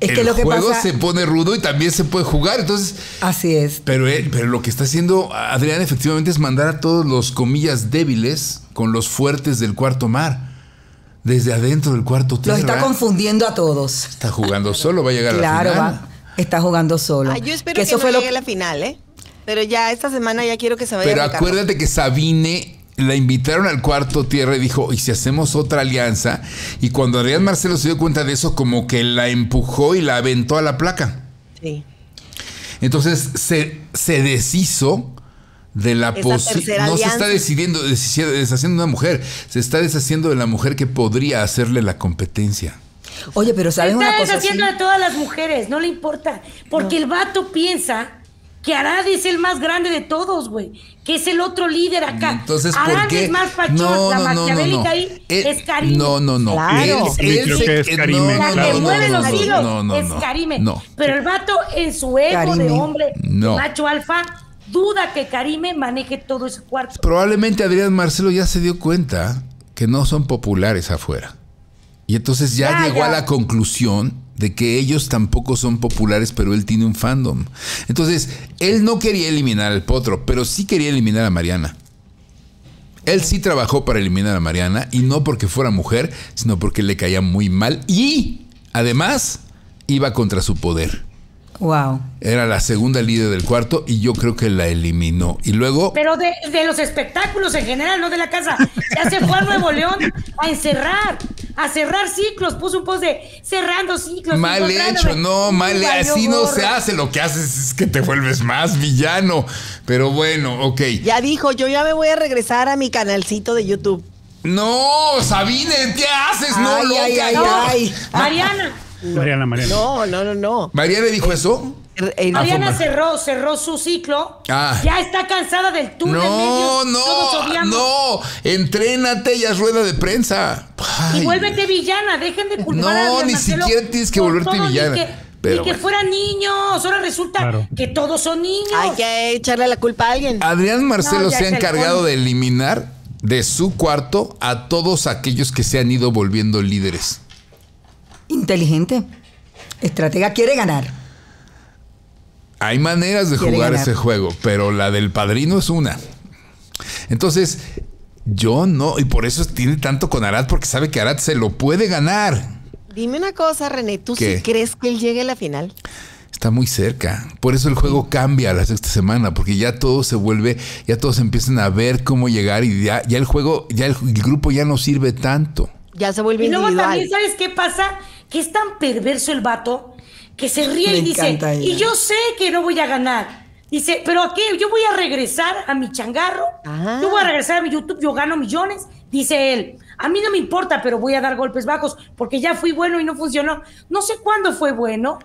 el juego se pone rudo y también se puede jugar, entonces... Así es. Pero, eh, pero lo que está haciendo Adrián efectivamente es mandar a todos los comillas débiles con los fuertes del cuarto mar. Desde adentro del cuarto tierra. Lo está confundiendo a todos. Está jugando solo, va a llegar a la Va
está jugando solo. yo espero
que, eso la final, ¿eh? Pero ya esta semana ya quiero que se vaya. Pero acuérdate
que Sabine la invitaron al cuarto tierra y dijo, ¿y si hacemos otra alianza? Y cuando Adrián Marcelo se dio cuenta de eso, como que la empujó y la aventó a la placa. Sí. Entonces se, se deshizo de la posibilidad. No se está decidiendo, deshaciendo de una mujer, se está deshaciendo de la mujer que podría hacerle la competencia.
Oye, pero ¿sabes una cosa? Está deshaciendo
a todas las mujeres, no le importa. Porque el vato piensa que Arad es el más grande de todos, güey. Que es el otro líder acá. Entonces, ¿por es más no, la no, eh, es Karime. No, no, no. es la que mueve los hilos es Karime. Pero el vato en su ego de hombre, macho alfa, duda que Karime maneje todo ese cuarto.
Probablemente Adrián Marcelo ya se dio cuenta que no son populares afuera. Y entonces ya, llegó a la conclusión de que ellos tampoco son populares, pero él tiene un fandom. Entonces, él no quería eliminar al potro, pero sí quería eliminar a Mariana. Él sí trabajó para eliminar a Mariana, y no porque fuera mujer, sino porque le caía muy mal. Y, además, iba contra su poder. Wow. Era la segunda líder del cuarto y yo creo que la eliminó. Y luego.
Pero de, los espectáculos en general, no de la casa. Ya se fue a Nuevo León a encerrar, a cerrar ciclos. Puso un post de cerrando ciclos. Mal hecho, no, mal Así no se hace.
Lo que haces es que te vuelves más villano. Pero bueno, ok.
Ya dijo, yo ya me voy a regresar a mi canalcito de YouTube. No, Sabine, ¿qué haces? no,
Mariana.
Mariana, Mariana.
No, no, no, no.
¿Mariana eh, dijo eso? Eh, eh, ah, Mariana
cerró, cerró su ciclo. Ah. Ya está cansada del tour no, de No, Todos no,
entrénate ya es rueda de prensa.
Y vuélvete villana, dejen de culpar no, ni siquiera tienes que volverte villana. que, que fueran niños, ahora resulta que todos son niños. Hay que echarle la culpa a alguien. Adrián Marcelo se ha encargado de
eliminar de su cuarto a todos aquellos que se han ido volviendo líderes
inteligente. Estratega quiere ganar.
Hay maneras de jugar ese juego, pero la del padrino es una. Entonces, yo no, y por eso tiene tanto con Arad, porque sabe que Arad se lo puede ganar.
Dime una cosa, René, ¿tú crees que él llegue a la final?
Está muy cerca. Por eso el juego cambia la sexta semana, porque ya todo se vuelve, ya todos empiezan a ver cómo llegar y ya, el juego, ya el, grupo ya no sirve tanto.
Ya se vuelve y luego también, ¿sabes qué pasa? que es tan perverso el vato que se ríe y dice, y yo sé que no voy a ganar. Dice, pero aquí yo voy a regresar a mi changarro, ah. yo voy a regresar a mi YouTube, yo gano millones. Dice él, a mí no me importa, pero voy a dar golpes bajos porque ya fui bueno y no funcionó. No sé cuándo fue bueno,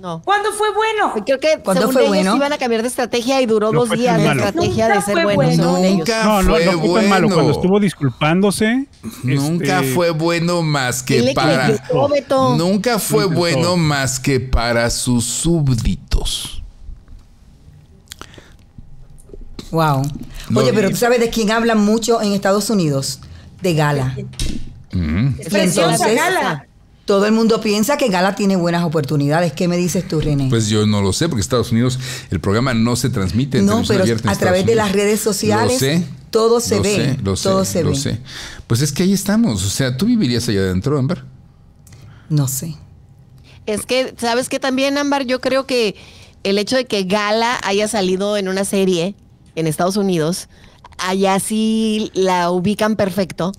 no. ¿Cuándo fue bueno? Creo que cuando
fue iban
a cambiar de estrategia y duró
dos días la estrategia de ser bueno.
no, no, fue bueno. Cuando estuvo disculpándose. Nunca este, fue bueno más que para. nunca fue bueno
más que para sus súbditos.
Wow. Oye, pero tú sabes de quién hablan mucho en Estados Unidos, de Gala. Mm. Entonces, Gala. Todo el mundo piensa que Gala tiene buenas oportunidades. ¿Qué me dices tú, René?
Pues yo no lo sé, porque Estados Unidos, el programa no se transmite. En no, pero a través de las
redes sociales. todo se ve.
Sé, lo todo se ve. Sé. Pues es que ahí estamos. O sea, ¿tú vivirías allá adentro, Ámbar? No
sé.
Es que, ¿sabes qué también, Ámbar? Yo creo que el hecho de que Gala haya salido en una serie en Estados Unidos, allá sí la ubican perfecto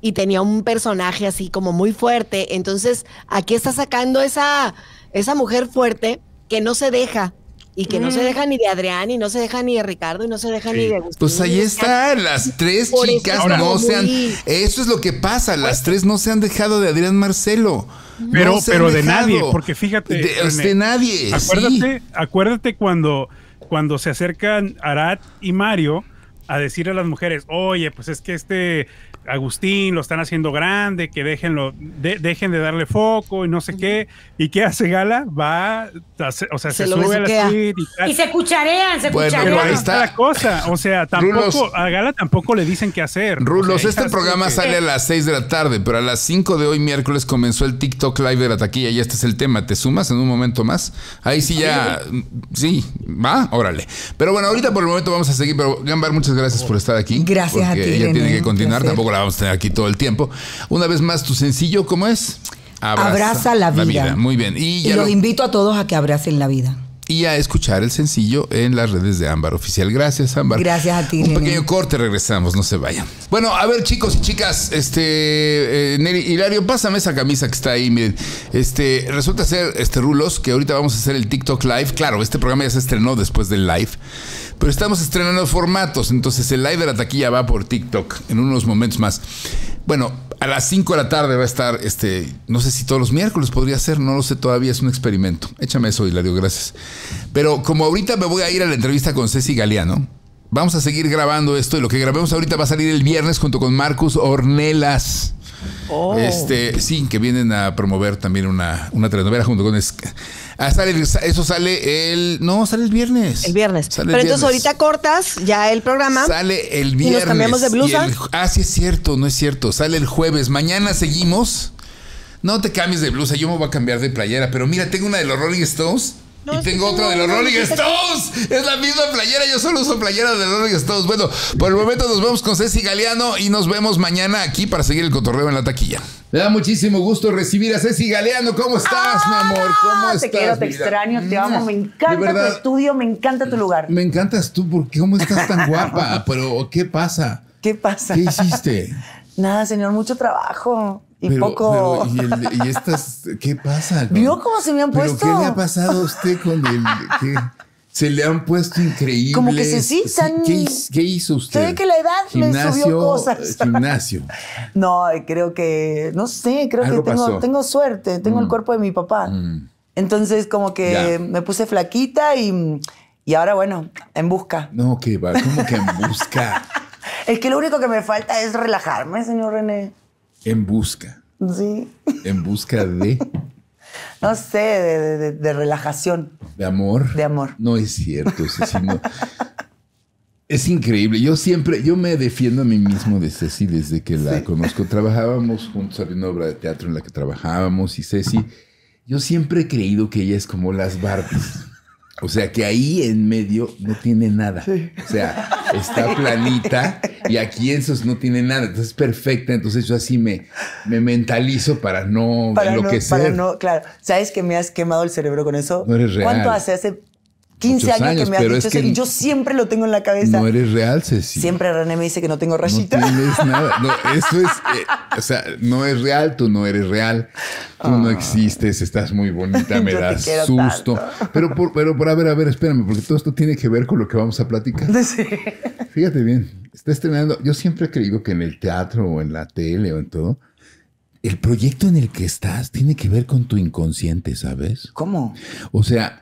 y tenía un personaje así como muy fuerte. Entonces, aquí está sacando esa, esa mujer fuerte que no se deja. Y que no se deja ni de Adrián, y no se deja ni de Ricardo, y no se deja ni de Agustín.
Pues ahí está, las tres chicas no se han. Eso es lo que pasa, las tres no se han dejado de Adrián Marcelo.
Pero, pero de nadie, porque fíjate. De, nadie. Acuérdate, acuérdate cuando, cuando se acercan Arat y Mario a decir a las mujeres, oye, pues es que este Agustín, lo están haciendo grande, que dejen de darle foco y no sé qué. ¿Y qué hace Gala? Va, o sea, se, sube a la suite
y se cucharean, se cucharean. ahí está
la cosa. O sea, tampoco, a Gala tampoco le dicen qué hacer. Rulos, este programa sale a
las 6 de la tarde, pero a las 5 de hoy, miércoles, comenzó el TikTok Live de la taquilla. Ya este es el tema. ¿Te sumas en un momento más? Ahí sí ya, mm, sí, va, órale. Pero bueno, ahorita por el momento vamos a seguir, pero Gambar, muchas gracias por estar aquí. Gracias a ti. Ella tiene que continuar, tampoco la vamos a tener aquí todo el tiempo. Una vez más, tu sencillo, ¿cómo es? Abraza, la, vida. Muy bien. Y, los
invito a todos a que abracen la vida
y a escuchar el sencillo en las redes de Ámbar Oficial. Gracias, Ámbar. Gracias a ti. Un pequeño corte, regresamos, no se vayan. Bueno, a ver, chicos y chicas, este eh, Neri, Hilario, pásame esa camisa que está ahí, miren. Este, resulta ser este Rulos, que ahorita vamos a hacer el TikTok Live. Claro, este programa ya se estrenó después del live. Pero estamos estrenando formatos, entonces el live de la taquilla va por TikTok en unos momentos más. Bueno, a las 5 de la tarde va a estar, este, no sé si todos los miércoles podría ser, no lo sé todavía, es un experimento. Échame eso, Hilario, gracias. Pero como ahorita me voy a ir a la entrevista con Ceci Galeano, vamos a seguir grabando esto y lo que grabemos ahorita va a salir el viernes junto con Marcus Ornelas. Oh. Este, sí, que vienen a promover también una, una telenovela junto con... Ah, sale eso sale el. No, sale el viernes. El viernes. Pero entonces ahorita
cortas ya el programa. Sale el viernes. Y nos cambiamos de blusa.
ah, sí, es cierto, no es cierto. Sale el jueves. Mañana seguimos. No te cambies de blusa, yo me voy a cambiar de playera. Pero mira, tengo una de los Rolling Stones y tengo otra de los Rolling Stones. Es la misma playera, yo solo uso playera de los Rolling Stones. Bueno, por el momento nos vemos con Ceci Galeano y nos vemos mañana aquí para seguir el cotorreo en la taquilla. Me da muchísimo gusto recibir a Ceci Galeano. ¿Cómo estás, mi amor? Ah, ¿Cómo te estás? Te quiero, te extraño, te mm. amo. Me encanta tu estudio, me encanta tu lugar. Me encantas tú, porque cómo estás tan guapa. Pero, ¿qué pasa? ¿Qué pasa? ¿Qué hiciste?
Nada, señor, mucho trabajo y poco.
¿y, estas qué pasa? ¿Vio cómo se me han puesto? ¿Pero ¿Qué le ha pasado a usted con el.? Qué, se le han puesto increíbles. Como que se
citan. ¿Qué,
hizo usted? Se que la edad gimnasio, me subió cosas. Gimnasio.
no, creo que. No sé, creo que tengo, suerte. Tengo el mm. cuerpo de mi papá. Mm. Entonces, como que me puse flaquita y, y ahora, bueno, en busca.
No, ¿qué va, ¿cómo que en busca?
es que lo único que me falta es relajarme, señor René. En busca. Sí. En busca
de. No sé, de, relajación. De amor. De amor. No es cierto, Ceci. es increíble. Yo siempre, yo me defiendo a mí mismo de Ceci desde que la conozco. Trabajábamos juntos, había una obra de teatro en la que trabajábamos y Ceci, yo siempre he creído que ella es como las Barbies. O sea que ahí en medio no tiene nada. O sea, está planita y aquí en esos no tiene nada. Entonces es perfecta. Entonces yo así me, mentalizo para no lo enloquecer. No, para no,
claro. ¿Sabes que me has quemado el cerebro con eso? No eres real. ¿Cuánto hace? Hace 15 años, que me has dicho eso y yo siempre lo tengo en la cabeza.
No eres real, Ceci.
Siempre René me dice que no tengo rayita.
No tienes nada. No, eso es, eh, o sea, no es real, tú no eres real, tú no ah. existes, estás muy bonita, me das susto. Pero por, pero por, a ver, a ver, espérame, porque todo esto tiene que ver con lo que vamos a platicar. Sí. Fíjate bien, Estás estrenando, yo siempre he creído que en el teatro o en la tele o en todo, el proyecto en el que estás tiene que ver con tu inconsciente, ¿sabes? ¿Cómo? O sea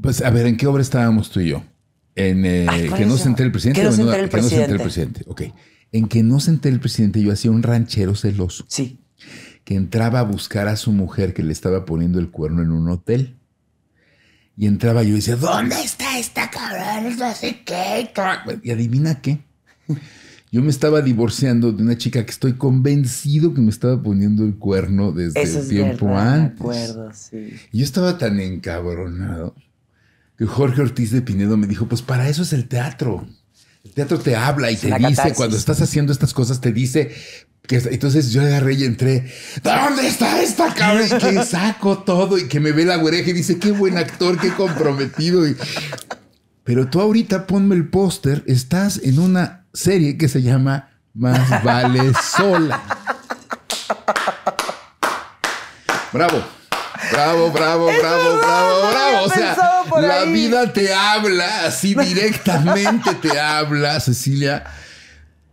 pues a ver, ¿en qué obra estábamos tú y yo? En eh, que no senté el presidente. Que no senté el, presidente. No Ok. En que no senté el presidente, yo hacía un ranchero celoso. Sí. Que entraba a buscar a su mujer que le estaba poniendo el cuerno en un hotel. Y entraba yo y decía, ¿dónde
está esta cabrón? No sé qué.
Y adivina qué. Yo me estaba divorciando de una chica que estoy convencido que me estaba poniendo el cuerno desde Eso es tiempo verdad, antes. Me
acuerdo, sí.
Y yo estaba tan encabronado Jorge Ortiz de Pinedo me dijo, pues para eso es el teatro. El teatro te habla y te dice, cuando estás haciendo estas cosas, te dice, que, entonces yo agarré y entré.
¿Dónde está esta cabeza? Que
saco todo y que me ve la güereja y dice, qué buen actor, qué comprometido. pero tú ahorita ponme el póster, estás en una serie que se llama Más vale sola. Bravo. Bravo, bravo, bravo, bravo, bravo. O sea, la vida te habla, así directamente te habla, Cecilia.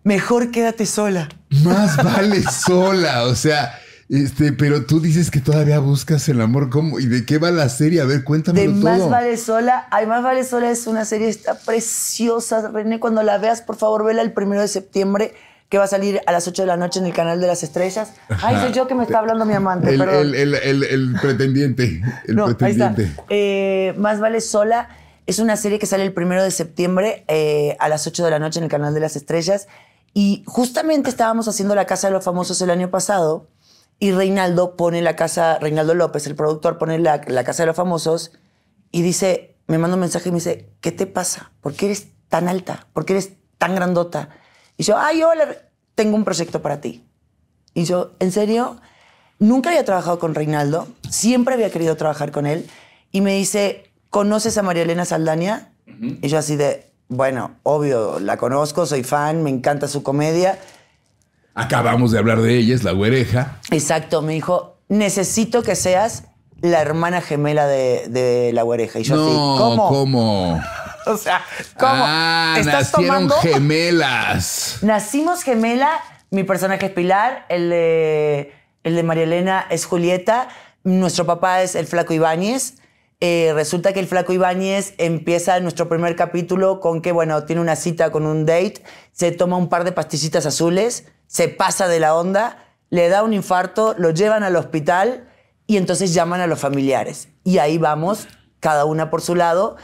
Mejor quédate sola. Más vale sola, o sea. Este, pero tú dices que todavía buscas el amor, como ¿Y de qué va la serie? A ver, cuéntame todo. De Más
Vale Sola. Ay, Más Vale Sola es una serie, está preciosa. René, cuando la veas, por favor, vela el primero de septiembre que va a salir a las 8 de la noche en el canal de las estrellas. Ay, soy yo que me está hablando mi amante, el,
El, pretendiente. no, Ahí está.
Eh, Más vale sola. Es una serie que sale el primero de septiembre eh, a las 8 de la noche en el canal de las estrellas. Y justamente estábamos haciendo La Casa de los Famosos el año pasado. Y Reinaldo pone la casa, Reinaldo López, el productor, pone la, la Casa de los Famosos. Y dice, me manda un mensaje y me dice, ¿qué te pasa? ¿Por qué eres tan alta? ¿Por qué eres tan grandota? Y yo, ay, hola, tengo un proyecto para ti. Y yo, ¿en serio? Nunca había trabajado con Reinaldo, siempre había querido trabajar con él. Y me dice, ¿conoces a María Elena Saldaña? Y yo así de, bueno, obvio, la conozco, soy fan, me encanta su comedia.
Acabamos de hablar de ella, es la güereja.
Exacto, me dijo, necesito que seas la hermana gemela de, de la güereja. Y yo así, ¿cómo?
¿Cómo?
O sea, ¿cómo? Ah, nacieron
gemelas.
Nacimos gemela. Mi personaje es Pilar, el de, María Elena es Julieta. Nuestro papá es el Flaco Ibáñez. Eh, resulta que el Flaco Ibáñez empieza nuestro primer capítulo con que, bueno, tiene una cita con un date, se toma un par de pastillitas azules, se pasa de la onda, le da un infarto, lo llevan al hospital y entonces llaman a los familiares. Y ahí vamos, cada una por su lado,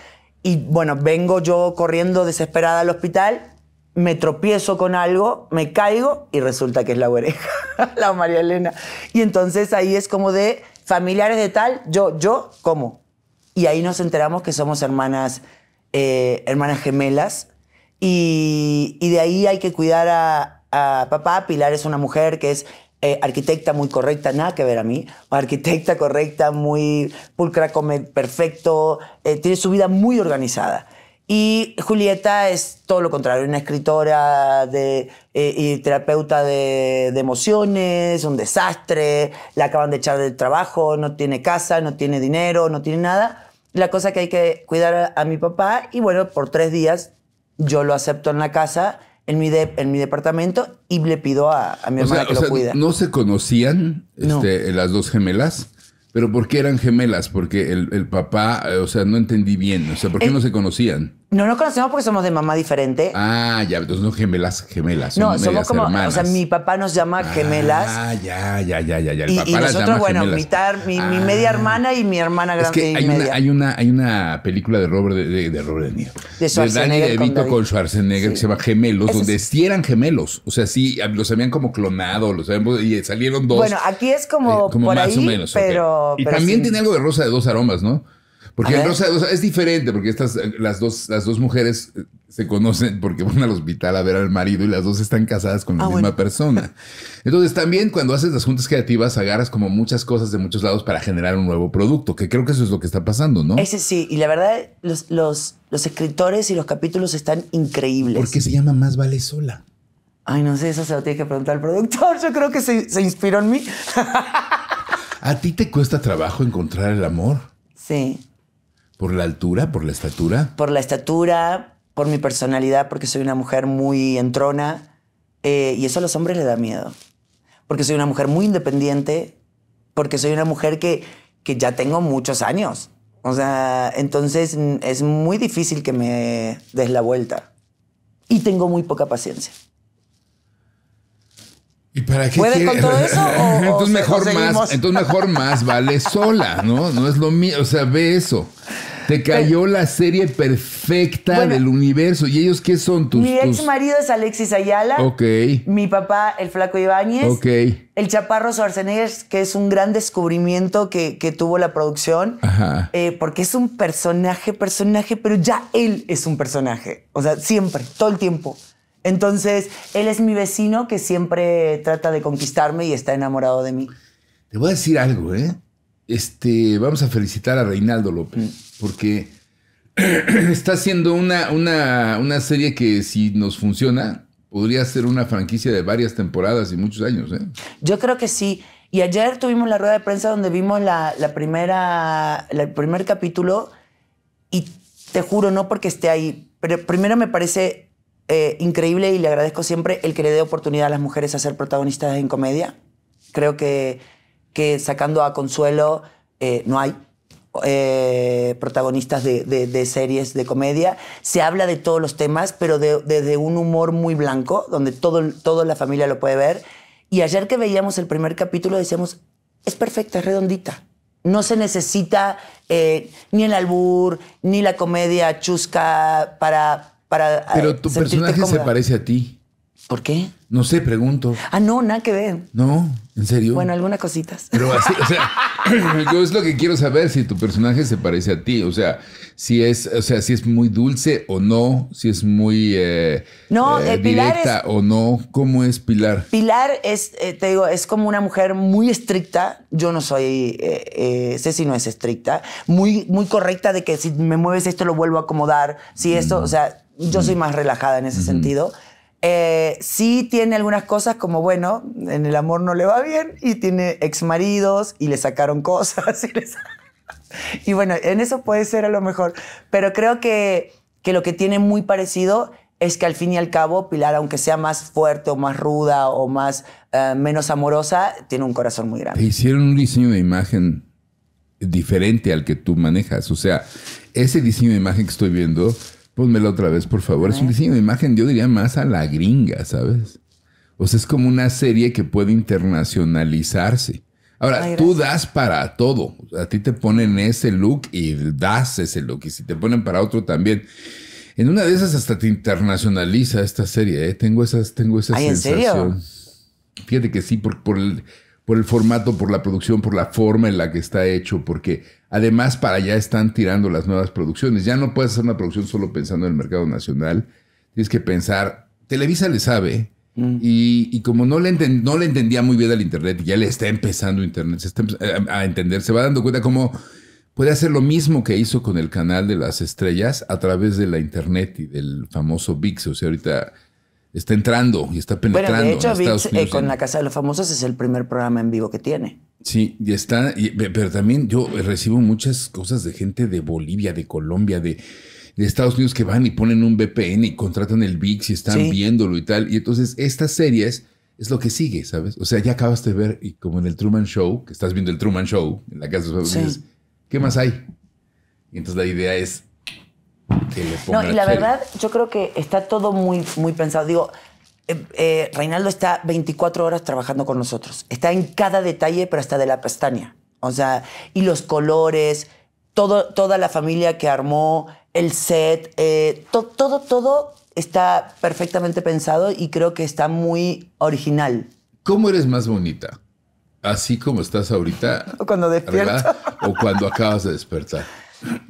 y bueno, vengo yo corriendo desesperada al hospital, me tropiezo con algo, me caigo y resulta que es la oreja, la María Elena. Y entonces ahí es como de familiares de tal, yo, yo, ¿cómo? Y ahí nos enteramos que somos hermanas, eh, hermanas gemelas. Y, de ahí hay que cuidar a papá. Pilar es una mujer que es eh, arquitecta muy correcta, nada que ver a mí, arquitecta correcta, muy pulcra, perfecto, eh, tiene su vida muy organizada. Y Julieta es todo lo contrario, una escritora de, eh, y terapeuta de, emociones, un desastre, la acaban de echar del trabajo, no tiene casa, no tiene dinero, no tiene nada. La cosa que hay que cuidar a mi papá y bueno, por tres días yo lo acepto en la casa en mi, de, en mi departamento y le pido a, a mi o hermana que o lo sea, cuida.
¿No se conocían este, las dos gemelas? Pero ¿por qué eran gemelas? Porque el, el papá, eh, o sea, no entendí bien. O sea, ¿por qué eh, no se conocían?
No nos conocemos porque somos de mamá diferente.
Ah, ya, entonces no gemelas, gemelas. no, somos como, o sea, mi
papá nos llama ah, gemelas. Ah,
ya, ya, ya, ya. El y, nosotros, bueno, mitad,
mi, mi, ah. media hermana y mi hermana grande. Es que hay, Una,
hay, una, hay una película de Robert de, de, Robert De Niro. De Schwarzenegger. De Danny con, Schwarzenegger que se llama Gemelos, donde sí eran gemelos. O sea, sí, los habían como clonado, los habían, y salieron dos. Bueno,
aquí es como, eh, como por más ahí, o menos, pero. Y también tiene algo de
rosa de dos aromas, ¿no? Porque el Rosa de dos es diferente, porque estas, eh, las, dos, las dos mujeres eh, se conocen porque van al hospital a ver al marido y las dos están casadas con la ah, misma persona. Entonces también cuando haces las juntas creativas agarras como muchas cosas de muchos lados para generar un nuevo producto, que creo que eso es lo que está pasando, ¿no? Ese sí,
y la verdad los, los, escritores y los capítulos están increíbles. ¿Por qué se llama Más vale sola? Ay, no sé, eso se lo tiene que preguntar al productor. Yo creo que se, se inspiró en mí.
¿A ti te cuesta trabajo encontrar el amor? Sí. ¿Por la altura? ¿Por la estatura?
Por la estatura, por mi personalidad, porque soy una mujer muy entrona. Eh, y eso a los hombres les da miedo. Porque soy una mujer muy independiente, porque soy una mujer que, que ya tengo muchos años. O sea, entonces es muy difícil que me des la vuelta. Y tengo muy poca paciencia.
¿Puedes con todo eso? entonces, mejor más, entonces mejor más vale sola, ¿no? No es lo mío, o sea, ve eso. Te cayó la serie perfecta del universo. ¿Y ellos qué son tus? Mi ex
marido es Alexis Ayala. Ok. Mi papá, el Flaco Ibáñez. Ok.
El
Chaparro Schwarzenegger, que es un gran descubrimiento que, tuvo la producción. Ajá. Eh, porque es un personaje, personaje, pero ya él es un personaje. O sea, siempre, todo el tiempo. Entonces, él es mi vecino que siempre trata de conquistarme y está enamorado de mí.
Te voy a decir algo, ¿eh? Este, vamos a felicitar a Reinaldo López, mm. porque está haciendo una, una, serie que si nos funciona, podría ser una franquicia de varias temporadas y muchos años. ¿eh? Yo creo que sí. Y ayer tuvimos la rueda de prensa
donde vimos la, primera, el primer capítulo y te juro, no porque esté ahí, pero primero me parece eh, increíble y le agradezco siempre el que le dé oportunidad a las mujeres a ser protagonistas en comedia. Creo que, que sacando a Consuelo eh, no hay eh, protagonistas de, de, series de comedia. Se habla de todos los temas, pero desde de, un humor muy blanco, donde todo, toda la familia lo puede ver. Y ayer que veíamos el primer capítulo decíamos, es perfecta, es redondita. No se necesita ni el albur, ni la comedia chusca para para Pero eh, tu personaje se
parece a ti. ¿Por qué? No sé, pregunto. Ah, no, nada que ver. No, en serio. Bueno,
algunas cositas. Pero así, o
sea, yo es lo que quiero saber si tu personaje se parece a ti, o sea, si es, o sea, si es muy dulce o no, si es muy eh, no, eh, directa o no, ¿cómo es Pilar?
Pilar es, te digo, es como una mujer muy estricta. Yo no soy, sé si no es estricta, muy, muy correcta de que si me mueves esto lo vuelvo a acomodar, si esto, mm. o sea yo soy más relajada en ese sentido. Eh, sí tiene algunas cosas como, bueno, en el amor no le va bien y tiene exmaridos y le sacaron cosas. Y, bueno, en eso puede ser a lo mejor. Pero creo que, que lo que tiene muy parecido es que al fin y al cabo Pilar, aunque sea más fuerte o más ruda o más eh, menos amorosa, tiene un corazón muy grande.
E hicieron un diseño de imagen diferente al que tú manejas. O sea, ese diseño de imagen que estoy viendo Pónmelo otra vez, por favor. Es un diseño de imagen, yo diría más a la gringa, ¿sabes? O sea, es como una serie que puede internacionalizarse. Ahora, tú das para todo. A ti te ponen ese look y das ese look. Y si te ponen para otro también. En una de esas hasta te internacionaliza esta serie. ¿eh? Tengo esas, tengo esa sensación. Fíjate que sí, por el formato, por la producción, por la forma en la que está hecho, porque Además, para allá están tirando las nuevas producciones. Ya no puedes hacer una producción solo pensando en el mercado nacional. Tienes que pensar, Televisa le sabe. Mm. Y, como no le, no le entendía muy bien al Internet, ya le está empezando Internet eh, a entender, se va dando cuenta cómo puede hacer lo mismo que hizo con el canal de las estrellas a través de la Internet y del famoso VIX. O sea, ahorita está entrando y está penetrando. de hecho, VIX, eh, con La Casa
de los Famosos es el primer programa en vivo que tiene.
Sí, y está, pero también yo recibo muchas cosas de gente de Bolivia, de Colombia, de, Estados Unidos que van y ponen un VPN y contratan el VIX y están viéndolo y tal. Y entonces estas series es lo que sigue, ¿sabes? O sea, ya acabaste de ver, y como en el Truman Show, que estás viendo el Truman Show en la casa de Estados Unidos, ¿qué más hay? Y entonces la idea es que le pongan. No, y la, la verdad,
yo creo que está todo muy, muy pensado. Digo, eh, eh, Reinaldo está 24 horas trabajando con nosotros. Está en cada detalle, pero hasta de la pestaña. O sea, y los colores, todo, toda la familia que armó, el set, eh, todo, todo está perfectamente pensado y creo que está
muy original. ¿Cómo eres más bonita? ¿Así como estás ahorita? ¿O cuando despiertas? ¿O cuando acabas de despertar?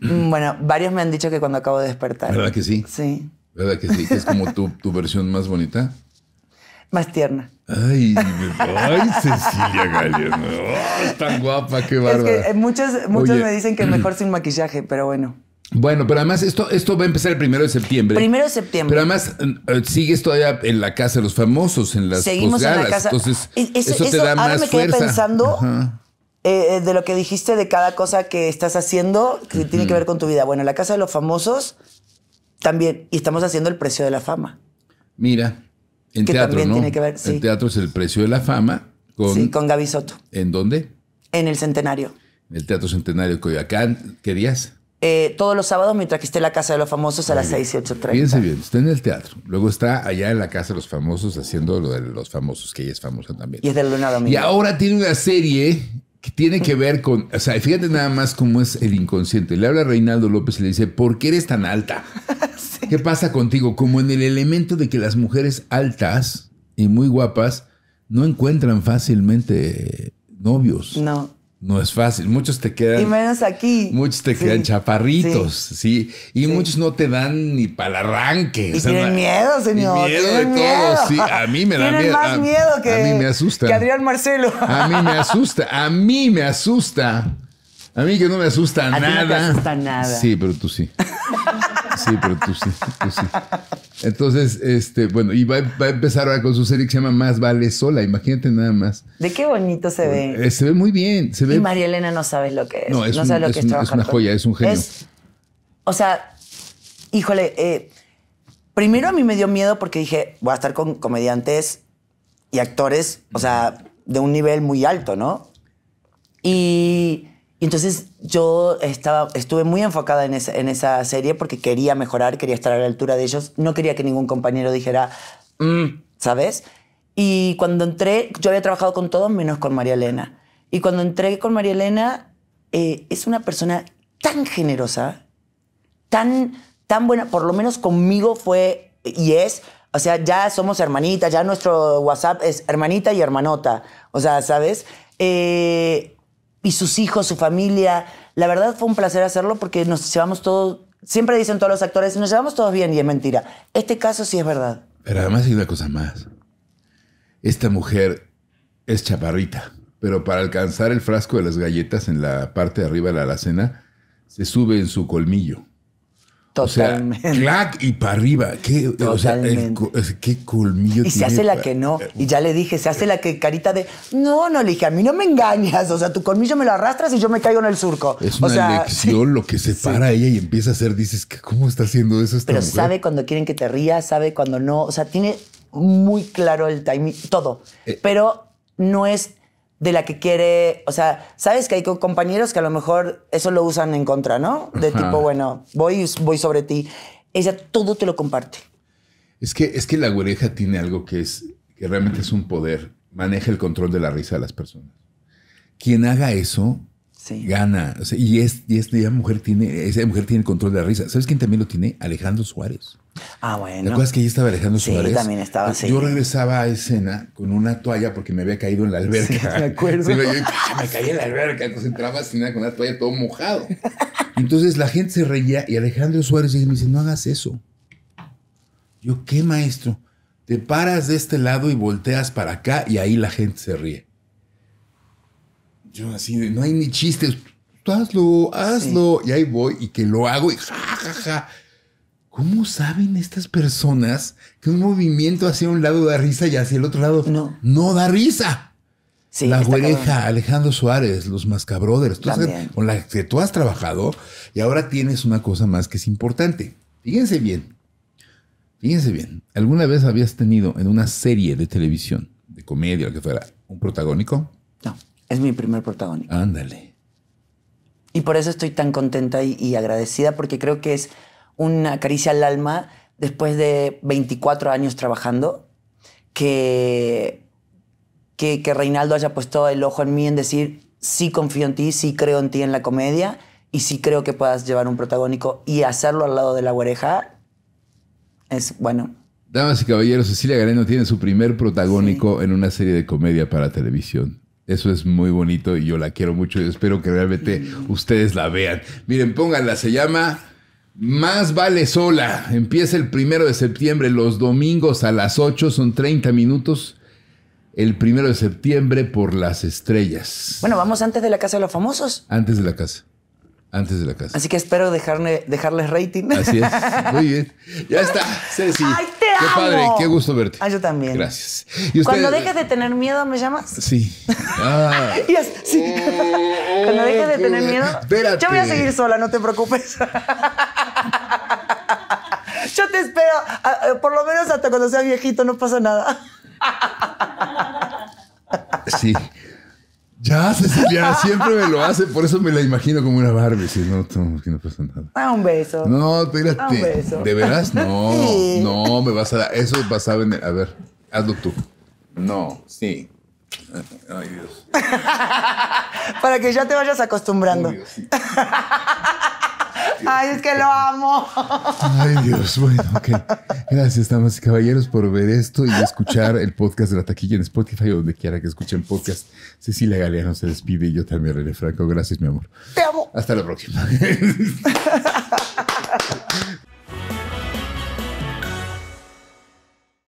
Mm, bueno, varios me han dicho que cuando acabo
de despertar. ¿Verdad
que sí? Sí. ¿Verdad que sí? es como tu, tu versión más bonita? más tierna. Ay, ay Cecilia Galeano, tan guapa, qué bárbara. Es eh, muchos, me dicen que mejor
sin maquillaje, pero bueno.
Bueno, pero además esto, esto va a empezar el primero de septiembre. Primero de septiembre. Pero además eh, sigues todavía en la casa de los famosos, en las Seguimos en la casa. Entonces, eso, te da ahora me quedé pensando
eh, de lo que dijiste de cada cosa que estás haciendo que tiene que ver con tu vida. Bueno, la casa de los famosos también. Y estamos haciendo el precio de la fama.
Mira. En teatro, tiene que ver. El teatro es El Precio de la Fama. Con, sí, con Gaby Soto. ¿En dónde?
En el Centenario.
En el Teatro Centenario de Coyoacán. ¿Qué días?
Eh, todos los sábados mientras que esté en la Casa de
los Famosos a las 6 y 8.30. Fíjense bien, está en el teatro. Luego está allá en la Casa de los Famosos haciendo lo de los famosos, que ella es famosa también. Y es de Luna Domingo. Y ahora tiene una serie que tiene que ver con, o sea, fíjate nada más cómo es el inconsciente. Le habla Reinaldo López y le dice, ¿por qué eres tan alta? ¿Qué pasa contigo? Como en el elemento de que las mujeres altas y muy guapas no encuentran fácilmente novios. No. No es fácil. Muchos te quedan. Y menos aquí. Muchos te quedan chaparritos, sí. Y muchos no te dan ni para el arranque. Y tienen miedo, señor. miedo miedo. Sí, a mí me da miedo. Más a, miedo que, mí me asusta. Adrián
Marcelo. A mí me asusta.
A mí me asusta. A mí que no me asusta a nada. Ti no te asusta nada. Sí, pero tú sí. Sí, pero tú sí, tú sí. Entonces, este, bueno, y va, a empezar ahora con su serie que se llama Más vale sola, imagínate nada más.
De qué bonito se ve.
Eh, se ve muy bien, Y María
Elena no sabes lo que es. No, lo que es, es una joya, es un genio. o sea, híjole, eh, primero a mí me dio miedo porque dije, voy a estar con comediantes y actores, o sea, de un nivel muy alto, ¿no? Y y entonces yo estaba, estuve muy enfocada en esa, en esa serie porque quería mejorar, quería estar a la altura de ellos. No quería que ningún compañero dijera, mm", ¿sabes? Y cuando entré, yo había trabajado con todos menos con María Elena. Y cuando entré con María Elena, eh, es una persona tan generosa, tan, tan buena, por lo menos conmigo fue y es. O sea, ya somos hermanitas, ya nuestro WhatsApp es hermanita y hermanota. O sea, ¿sabes? Eh, y sus hijos, su familia. La verdad fue un placer hacerlo porque nos llevamos todos, siempre dicen todos los actores, nos llevamos todos bien y es mentira. Este caso sí es verdad.
Pero además hay una cosa más. Esta mujer es chaparrita, pero para alcanzar el frasco de las galletas en la parte de arriba de la alacena, se sube en su colmillo. Totalmente. O sea, clac y para arriba. ¿Qué, o sea, qué colmillo Y se hace la que
no. Eh, y ya le dije, se hace la que carita de. No, no, le dije, a mí no me engañas. O sea, tu colmillo me lo arrastras y yo me caigo en el surco. Es una lección
lo que se para ella y empieza a hacer. Dices, ¿cómo está haciendo eso Pero sabe
cuando quieren que te rías, sabe cuando no. O sea, tiene muy claro el timing, todo. Eh. Pero no es de la que quiere, o sea, sabes que hay compañeros que a lo mejor eso lo usan en contra, ¿no? De tipo, bueno, voy, voy sobre ti. Ella todo te lo comparte.
Es que, es que la güereja tiene algo que es, que realmente es un poder. Maneja el control de la risa de las personas. Quien haga eso, gana. y, es, mujer tiene, esa mujer tiene el control de la risa. ¿Sabes quién también lo tiene? Alejandro Suárez.
Ah, bueno. ¿Te acuerdas que ahí estaba Alejandro Suárez? Sí, también estaba eh, Yo
regresaba a escena con una toalla porque me había caído en la alberca. me acuerdo. Ah, me, caí en la alberca. Entonces entraba a escena con una toalla todo mojado. Entonces la gente se reía y Alejandro Suárez me dice, no hagas eso. Yo, ¿qué maestro? Te paras de este lado y volteas para acá y ahí la gente se ríe. Yo así, no hay ni chistes. Tú hazlo, hazlo. Y ahí voy y que lo hago y ja, ¿Cómo saben estas personas que un movimiento hacia un lado da risa y hacia el otro lado no, da risa? Sí, la güereja, Alejandro Suárez, los Mascabrothers, con la que tú has trabajado y ahora tienes una cosa más que es importante. Fíjense bien, fíjense bien. ¿Alguna vez habías tenido en una serie de televisión, de comedia, lo que fuera, un protagónico? No, es mi primer protagónico. Ándale.
Y por eso estoy tan contenta y agradecida porque creo que es una caricia al alma después de 24 años trabajando, que, que, Reinaldo haya puesto el ojo en mí en decir, sí confío en ti, sí creo en ti en la comedia y sí creo que puedas llevar un protagónico y hacerlo al lado de la oreja, es bueno.
Damas y caballeros, Cecilia Gareno tiene su primer protagónico en una serie de comedia para televisión. Eso es muy bonito y yo la quiero mucho y espero que realmente ustedes la vean. Miren, pónganla, se llama más vale sola. Empieza el primero de septiembre, los domingos a las 8, son 30 minutos. El primero de septiembre por las estrellas.
Bueno, vamos antes de la Casa de los Famosos.
Antes de la Casa. Antes de la Casa. Así
que espero dejarme, dejarles rating. Así es. Muy bien.
Ya está, Ceci. ¡Ay,
te Qué padre, qué
gusto verte. Ah, yo también. Gracias. Cuando dejes
de tener miedo, ¿me llamas?
Sí. Ah.
Oh, Cuando dejes de oh, tener miedo, Espérate. yo voy a seguir sola, no te preocupes. Yo te espero, por lo menos hasta cuando sea viejito, no pasa nada.
Sí. Ya, Cecilia, siempre me lo hace, por eso me la imagino como una Barbie. Si no, no, que no pasa nada.
Ah, un beso. No, espérate. Ah, un beso. ¿De veras? No,
no, me vas a dar. Eso vas a el. A ver, hazlo tú. No, sí. Ay, Dios. Para que
ya te vayas acostumbrando. Ay, Ay, es que lo amo.
Ay, Dios. Bueno, ok. Gracias, damas y caballeros, por ver esto y escuchar el podcast de la taquilla en Spotify o donde quiera que escuchen podcast. Cecilia Galeano se despide y yo también, René Franco. Gracias, mi amor. Te amo. Hasta la próxima.